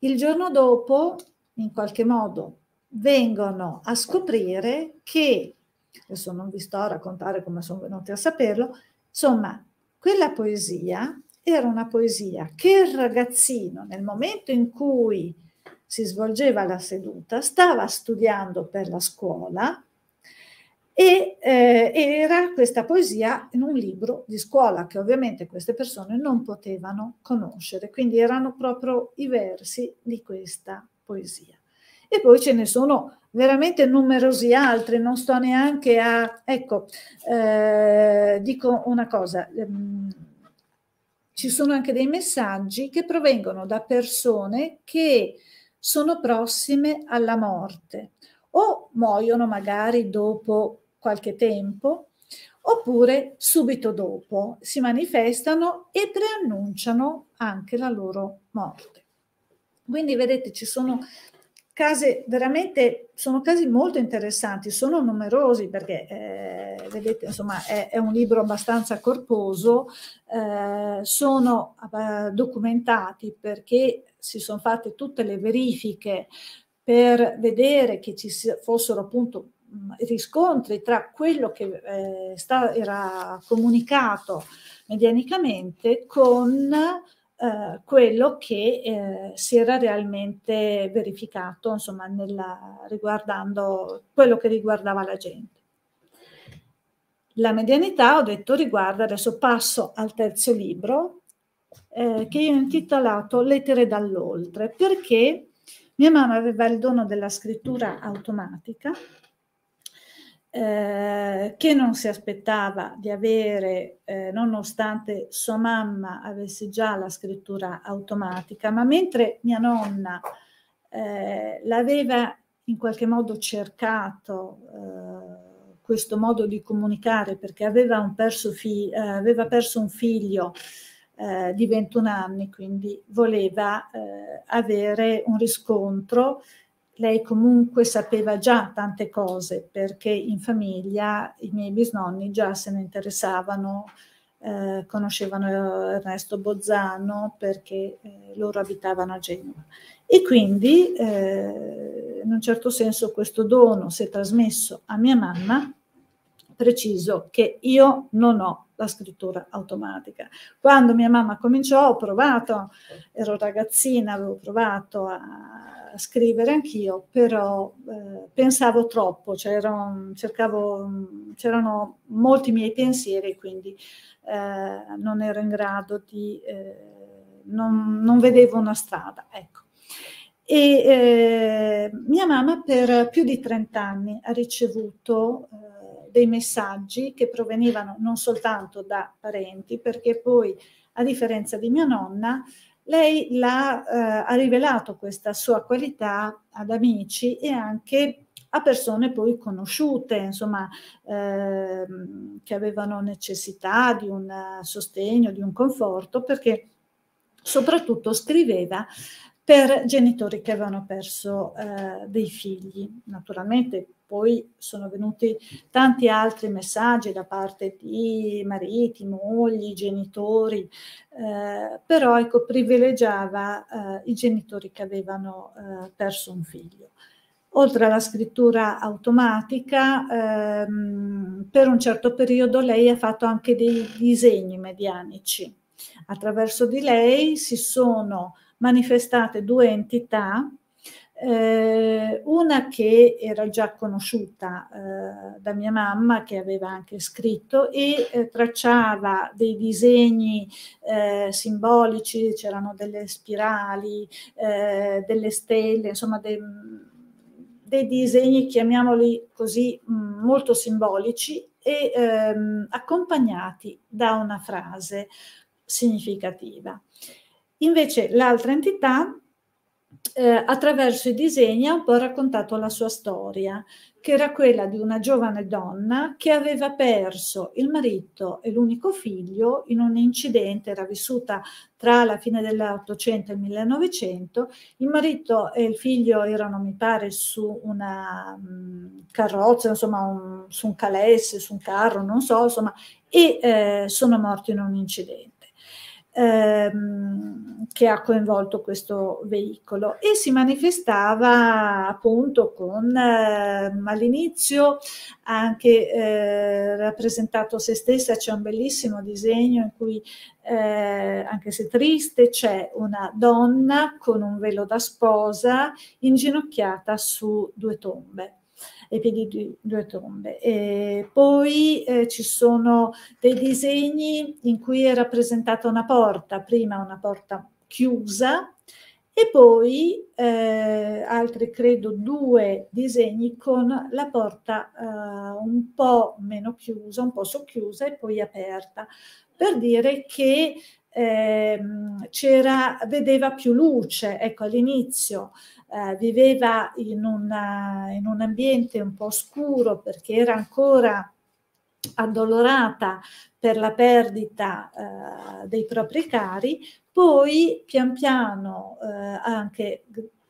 Il giorno dopo, in qualche modo, vengono a scoprire che, adesso non vi sto a raccontare come sono venuti a saperlo, insomma, quella poesia era una poesia che il ragazzino, nel momento in cui si svolgeva la seduta, stava studiando per la scuola e eh, era questa poesia in un libro di scuola che ovviamente queste persone non potevano conoscere, quindi erano proprio i versi di questa poesia. E poi ce ne sono veramente numerosi altri, non sto neanche a... Ecco, eh, dico una cosa, ehm, ci sono anche dei messaggi che provengono da persone che sono prossime alla morte o muoiono magari dopo qualche tempo oppure subito dopo si manifestano e preannunciano anche la loro morte. Quindi vedete ci sono case veramente, sono casi molto interessanti, sono numerosi perché eh, vedete, insomma, è, è, un libro abbastanza corposo, eh, sono eh, documentati perché si sono fatte tutte le verifiche per vedere che ci fossero appunto riscontri tra quello che eh, sta, era comunicato medianicamente con eh, eh, quello che eh, si era realmente verificato, insomma, nella, riguardando quello che riguardava la gente. La medianità, ho detto, riguarda, adesso passo al terzo libro, eh, che io ho intitolato Lettere dall'oltre, perché mia mamma aveva il dono della scrittura automatica eh, che non si aspettava di avere, eh, nonostante sua mamma avesse già la scrittura automatica, ma mentre mia nonna eh, l'aveva in qualche modo cercato eh, questo modo di comunicare perché aveva, perso eh, aveva perso un figlio di 21 anni, quindi voleva avere un riscontro lei comunque sapeva già tante cose perché in famiglia i miei bisnonni già se ne interessavano, eh, conoscevano Ernesto Bozzano perché eh, loro abitavano a Genova. E quindi eh, in un certo senso questo dono si è trasmesso a mia mamma preciso che io non ho la scrittura automatica. Quando mia mamma cominciò ho provato, ero ragazzina, avevo provato a scrivere anch'io, però eh, pensavo troppo, c'erano molti miei pensieri, quindi eh, non ero in grado di, eh, non, non, vedevo una strada. Ecco. E eh, mia mamma per più di 30 anni ha ricevuto eh, dei messaggi che provenivano non soltanto da parenti, perché poi, a differenza di mia nonna, lei eh, ha rivelato questa sua qualità ad amici e anche a persone poi conosciute, insomma, eh, che avevano necessità di un sostegno, di un conforto, perché soprattutto scriveva per genitori che avevano perso eh, dei figli. Naturalmente poi sono venuti tanti altri messaggi da parte di mariti, mogli, genitori, eh, però ecco, privilegiava eh, i genitori che avevano eh, perso un figlio. Oltre alla scrittura automatica, ehm, per un certo periodo lei ha fatto anche dei disegni medianici. Attraverso di lei si sono manifestate due entità eh, una che era già conosciuta eh, da mia mamma, che aveva anche scritto, e eh, tracciava dei disegni eh, simbolici, c'erano delle spirali, eh, delle stelle, insomma dei, dei disegni, chiamiamoli così, mm, molto simbolici e ehm, accompagnati da una frase significativa. Invece l'altra entità eh, attraverso i disegni ha un po' raccontato la sua storia, che era quella di una giovane donna che aveva perso il marito e l'unico figlio in un incidente, era vissuta tra la fine dell'Ottocento e il 1900, il marito e il figlio erano, mi pare, su una mh, mm, carrozza, insomma, un, su un calesse, su un carro, non so, insomma, e eh, sono morti in un incidente ehm, che ha coinvolto questo veicolo e si manifestava appunto con ehm, all'inizio anche eh, rappresentato se stessa, c'è un bellissimo disegno in cui eh, anche se triste, c'è una donna con un velo da sposa inginocchiata su due tombe ai piedi di due tombe. E poi eh, ci sono dei disegni in cui è rappresentata una porta, prima una porta chiusa e poi eh, altri credo due disegni con la porta eh, un po' meno chiusa, un po' socchiusa e poi aperta, per dire che eh, c'era, vedeva più luce, ecco all'inizio eh, viveva in, una, eh, in un ambiente un po' scuro perché era ancora addolorata per la perdita eh, dei propri cari, poi pian piano eh, anche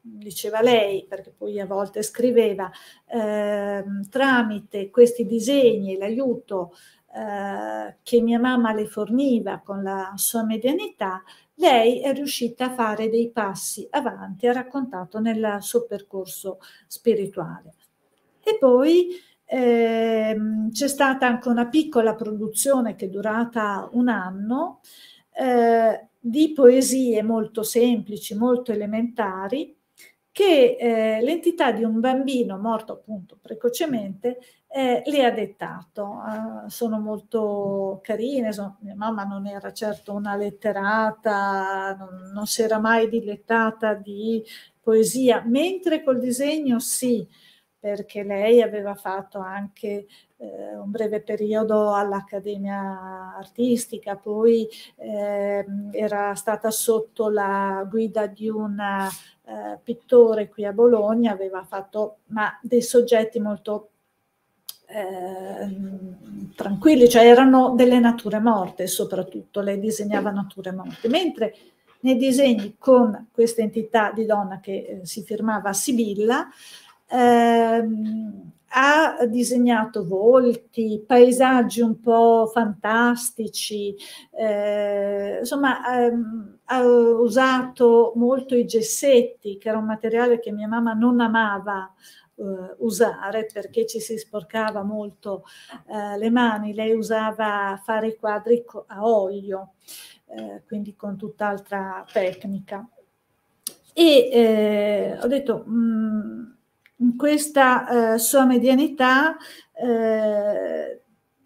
diceva lei, perché poi a volte scriveva, eh, tramite questi disegni e l'aiuto eh, che mia mamma le forniva con la sua medianità, lei è riuscita a fare dei passi avanti, ha raccontato nel suo percorso spirituale. E poi ehm, c'è stata anche una piccola produzione che è durata un anno eh, di poesie molto semplici, molto elementari, che eh, l'entità di un bambino morto appunto precocemente eh, le ha dettato. Eh, sono molto carine, sono, mia mamma non era certo una letterata, non, non si era mai dilettata di poesia, mentre col disegno sì, perché lei aveva fatto anche eh, un breve periodo all'Accademia Artistica, poi eh, era stata sotto la guida di un eh, pittore qui a Bologna, aveva fatto ma, dei soggetti molto ehm, tranquilli, cioè erano delle nature morte soprattutto, lei disegnava nature morte, mentre nei disegni con questa entità di donna che eh, si firmava Sibilla, ehm, ha disegnato volti, paesaggi un po' fantastici, eh, insomma ehm, ha usato molto i gessetti, che era un materiale che mia mamma non amava eh, usare perché ci si sporcava molto eh, le mani, lei usava fare i quadri a olio, eh, quindi con tutt'altra tecnica. E eh, ho detto... Mh, mm, questa eh, sua medianità eh,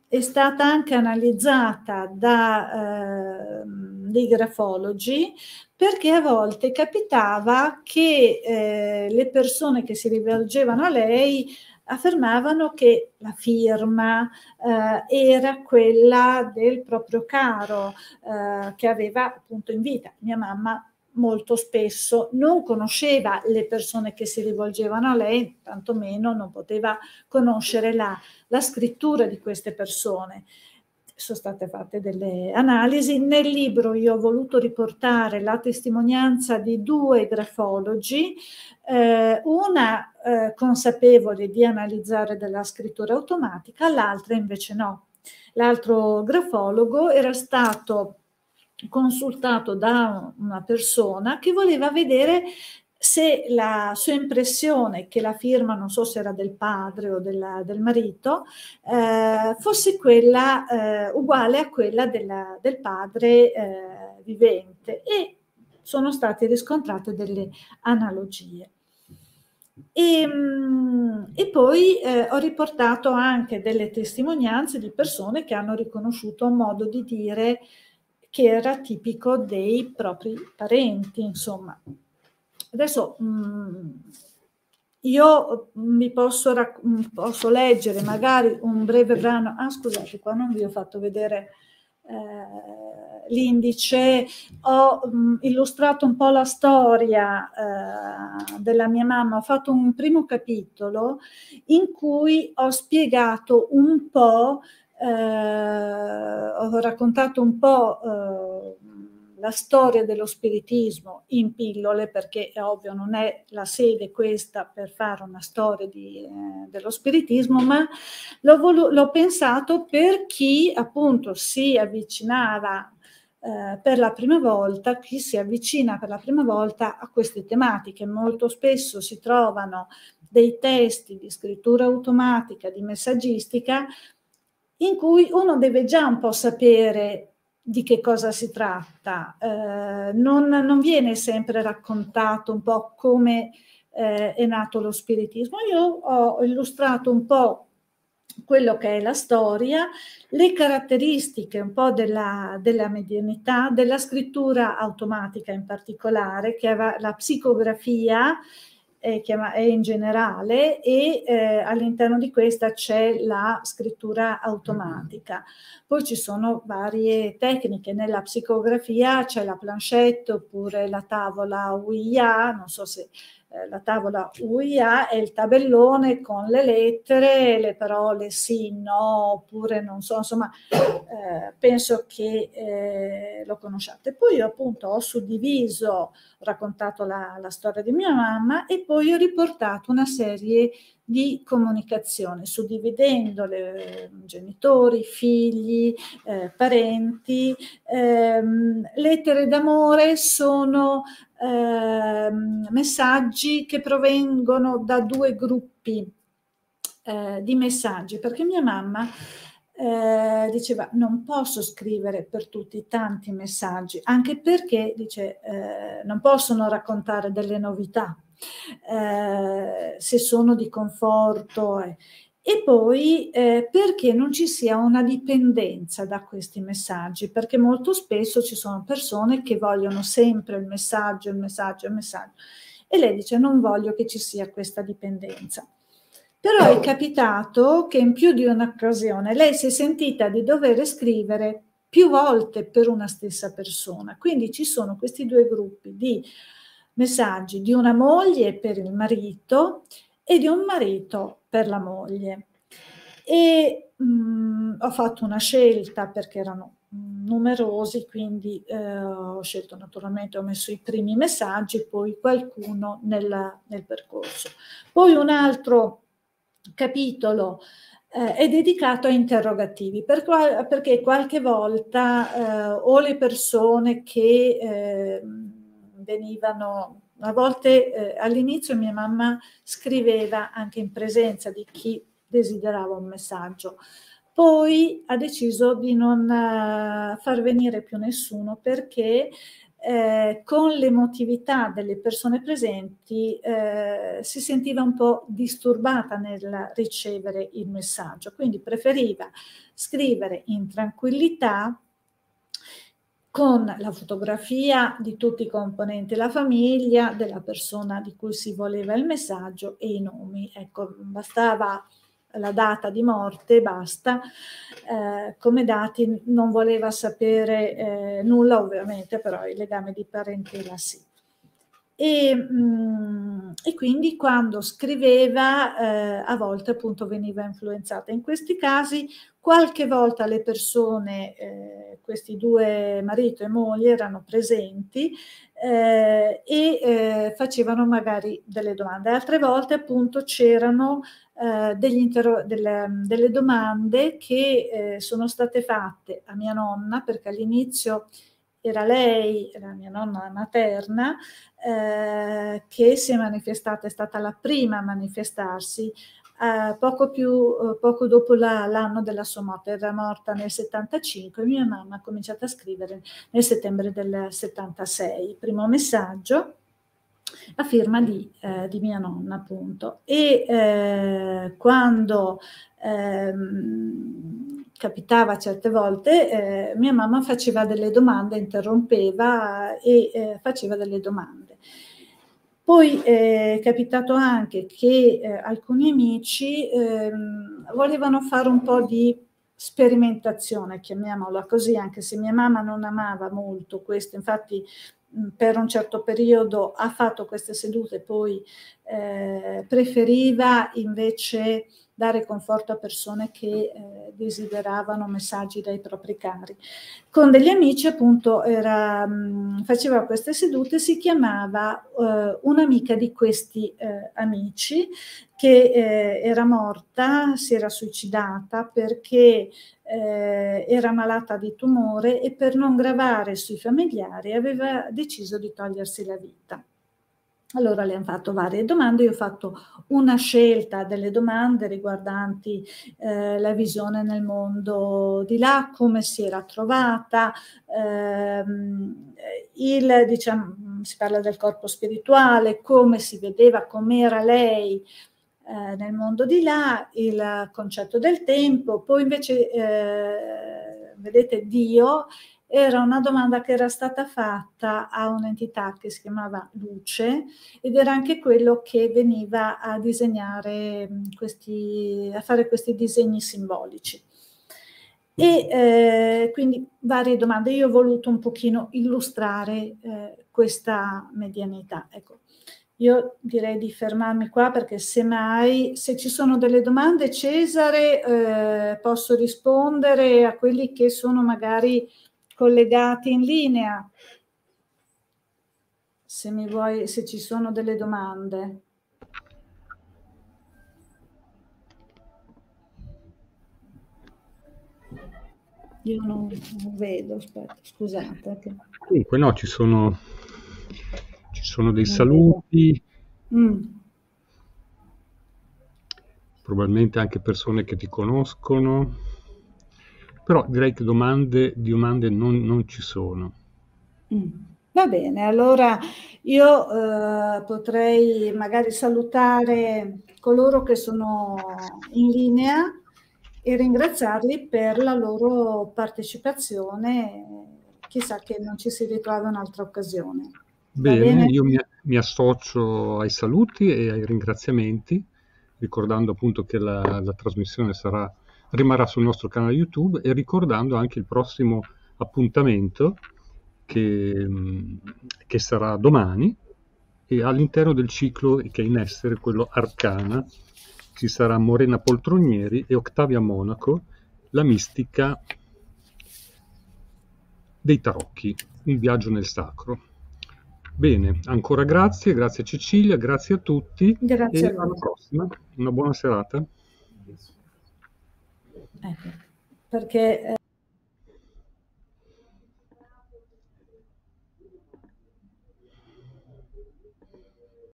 è stata anche analizzata da eh, dei grafologi perché a volte capitava che eh, le persone che si rivolgevano a lei affermavano che la firma eh, era quella del proprio caro eh, che aveva appunto in vita. Mia mamma molto spesso non conosceva le persone che si rivolgevano a lei, tantomeno non poteva conoscere la, la scrittura di queste persone. Sono state fatte delle analisi. Nel libro io ho voluto riportare la testimonianza di due grafologi, eh, una eh, consapevole di analizzare della scrittura automatica, l'altra invece no. L'altro grafologo era stato consultato da una persona che voleva vedere se la sua impressione che la firma, non so se era del padre o della, del marito, eh, fosse quella eh, uguale a quella della, del padre eh, vivente e sono state riscontrate delle analogie. E, ehm, e, poi eh, ho riportato anche delle testimonianze di persone che hanno riconosciuto un modo di dire che era tipico dei propri parenti, insomma. Adesso mh, mm, io mi posso, mm, posso, leggere magari un breve brano, ah scusate qua non vi ho fatto vedere eh, l'indice, ho mh, mm, illustrato un po' la storia eh, della mia mamma, ho fatto un primo capitolo in cui ho spiegato un po' eh, ho raccontato un po' eh, la storia dello spiritismo in pillole, perché è ovvio non è la sede questa per fare una storia di, eh, dello spiritismo, ma l'ho, volu- l'ho pensato per chi appunto si avvicinava eh, per la prima volta, chi si avvicina per la prima volta a queste tematiche. Molto spesso si trovano dei testi di scrittura automatica, di messaggistica, in cui uno deve già un po' sapere di che cosa si tratta. Eh, non, non, viene sempre raccontato un po' come eh, è nato lo spiritismo. Io ho illustrato un po' quello che è la storia, le caratteristiche un po' della, della medianità, della scrittura automatica in particolare, che aveva la psicografia è, in generale e eh, all'interno di questa c'è la scrittura automatica. Mm-hmm. Poi ci sono varie tecniche, nella psicografia c'è la planchette oppure la tavola UIA, non so se eh, la tavola UIA è il tabellone con le lettere, le parole sì, no, oppure non so, insomma, eh, penso che eh, lo conosciate. Poi io appunto ho suddiviso, ho raccontato la, la storia di mia mamma e poi ho riportato una serie di comunicazione, suddividendo eh, genitori, figli, eh, parenti. Eh, lettere d'amore sono eh, messaggi che provengono da due gruppi eh, di messaggi, perché mia mamma eh, diceva non posso scrivere per tutti tanti messaggi, anche perché dice eh, non possono raccontare delle novità. Eh, se sono di conforto eh". E poi eh, perché non ci sia una dipendenza da questi messaggi, perché molto spesso ci sono persone che vogliono sempre il messaggio, il messaggio, il messaggio. E lei dice non voglio che ci sia questa dipendenza. Però è capitato che in più di un'occasione lei si è sentita di dover scrivere più volte per una stessa persona. Quindi ci sono questi due gruppi di messaggi di una moglie per il marito e di un marito per la moglie. E mh, mm, ho fatto una scelta perché erano mm, numerosi, quindi eh, ho scelto naturalmente, ho messo i primi messaggi, poi qualcuno nella, nel percorso. Poi un altro capitolo eh, è dedicato a interrogativi, per qual, perché qualche volta eh, o le persone che eh, venivano a volte eh, all'inizio mia mamma scriveva anche in presenza di chi desiderava un messaggio. Poi ha deciso di non eh, far venire più nessuno perché eh, con l'emotività delle persone presenti eh, si sentiva un po' disturbata nel ricevere il messaggio, quindi preferiva scrivere in tranquillità con la fotografia di tutti i componenti della famiglia, della persona di cui si voleva il messaggio e i nomi. Ecco, bastava la data di morte, basta. Eh, come dati non voleva sapere eh, nulla ovviamente, però il legame di parentela sì. E, mh, mm, e quindi quando scriveva eh, a volte appunto veniva influenzata. In questi casi Qualche volta le persone, eh, questi due marito e moglie, erano presenti eh, e eh, facevano magari delle domande. Altre volte appunto c'erano eh, delle, delle, domande che eh, sono state fatte a mia nonna, perché all'inizio era lei, la mia nonna materna, eh, che si è manifestata, è stata la prima a manifestarsi eh, poco, più, eh, poco dopo la, l'anno della sua morte, era morta nel 75, mia mamma ha cominciato a scrivere nel settembre del 76, primo messaggio a firma di, eh, di mia nonna appunto e eh, quando ehm, capitava certe volte eh, mia mamma faceva delle domande interrompeva e eh, faceva delle domande poi eh, è capitato anche che eh, alcuni amici ehm, volevano fare un po' di sperimentazione, chiamiamola così, anche se mia mamma non amava molto questo, infatti mm, per un certo periodo ha fatto queste sedute, poi eh, preferiva invece dare conforto a persone che eh, desideravano messaggi dai propri cari. Con degli amici appunto era, mh, mm, faceva queste sedute, si chiamava eh, un'amica di questi eh, amici che eh, era morta, si era suicidata perché eh, era malata di tumore e per non gravare sui familiari aveva deciso di togliersi la vita. Allora le hanno fatto varie domande, io ho fatto una scelta delle domande riguardanti eh, la visione nel mondo di là, come si era trovata, ehm, il, diciamo, si parla del corpo spirituale, come si vedeva, com'era lei eh, nel mondo di là, il concetto del tempo, poi invece eh, vedete Dio era una domanda che era stata fatta a un'entità che si chiamava Luce ed era anche quello che veniva a disegnare mm, questi, a fare questi disegni simbolici. E eh, quindi varie domande. Io ho voluto un pochino illustrare eh, questa medianità. Ecco. Io direi di fermarmi qua perché semmai se ci sono delle domande, Cesare, eh, posso rispondere a quelli che sono magari collegati in linea. Se, mi vuoi, se ci sono delle domande. Io non vedo, aspetta, scusate. Che... Comunque no, ci sono, ci sono dei non saluti. Mm. Probabilmente anche persone che ti conoscono. Però direi che domande, domande non, non ci sono. Mm. Va bene, allora io eh, potrei magari salutare coloro che sono in linea e ringraziarli per la loro partecipazione. Chissà che non ci si ritrova un'altra occasione. Bene, bene, io mi, mi, associo ai saluti e ai ringraziamenti, ricordando appunto che la, la trasmissione sarà rimarrà sul nostro canale YouTube e ricordando anche il prossimo appuntamento che, mm, che sarà domani e all'interno del ciclo che è in essere, quello Arcana, ci sarà Morena Poltronieri e Octavia Monaco, la mistica dei tarocchi, un viaggio nel sacro. Bene, ancora grazie, grazie Cecilia, grazie a tutti. Grazie a alla prossima, una buona serata. Ecco. Perché eh,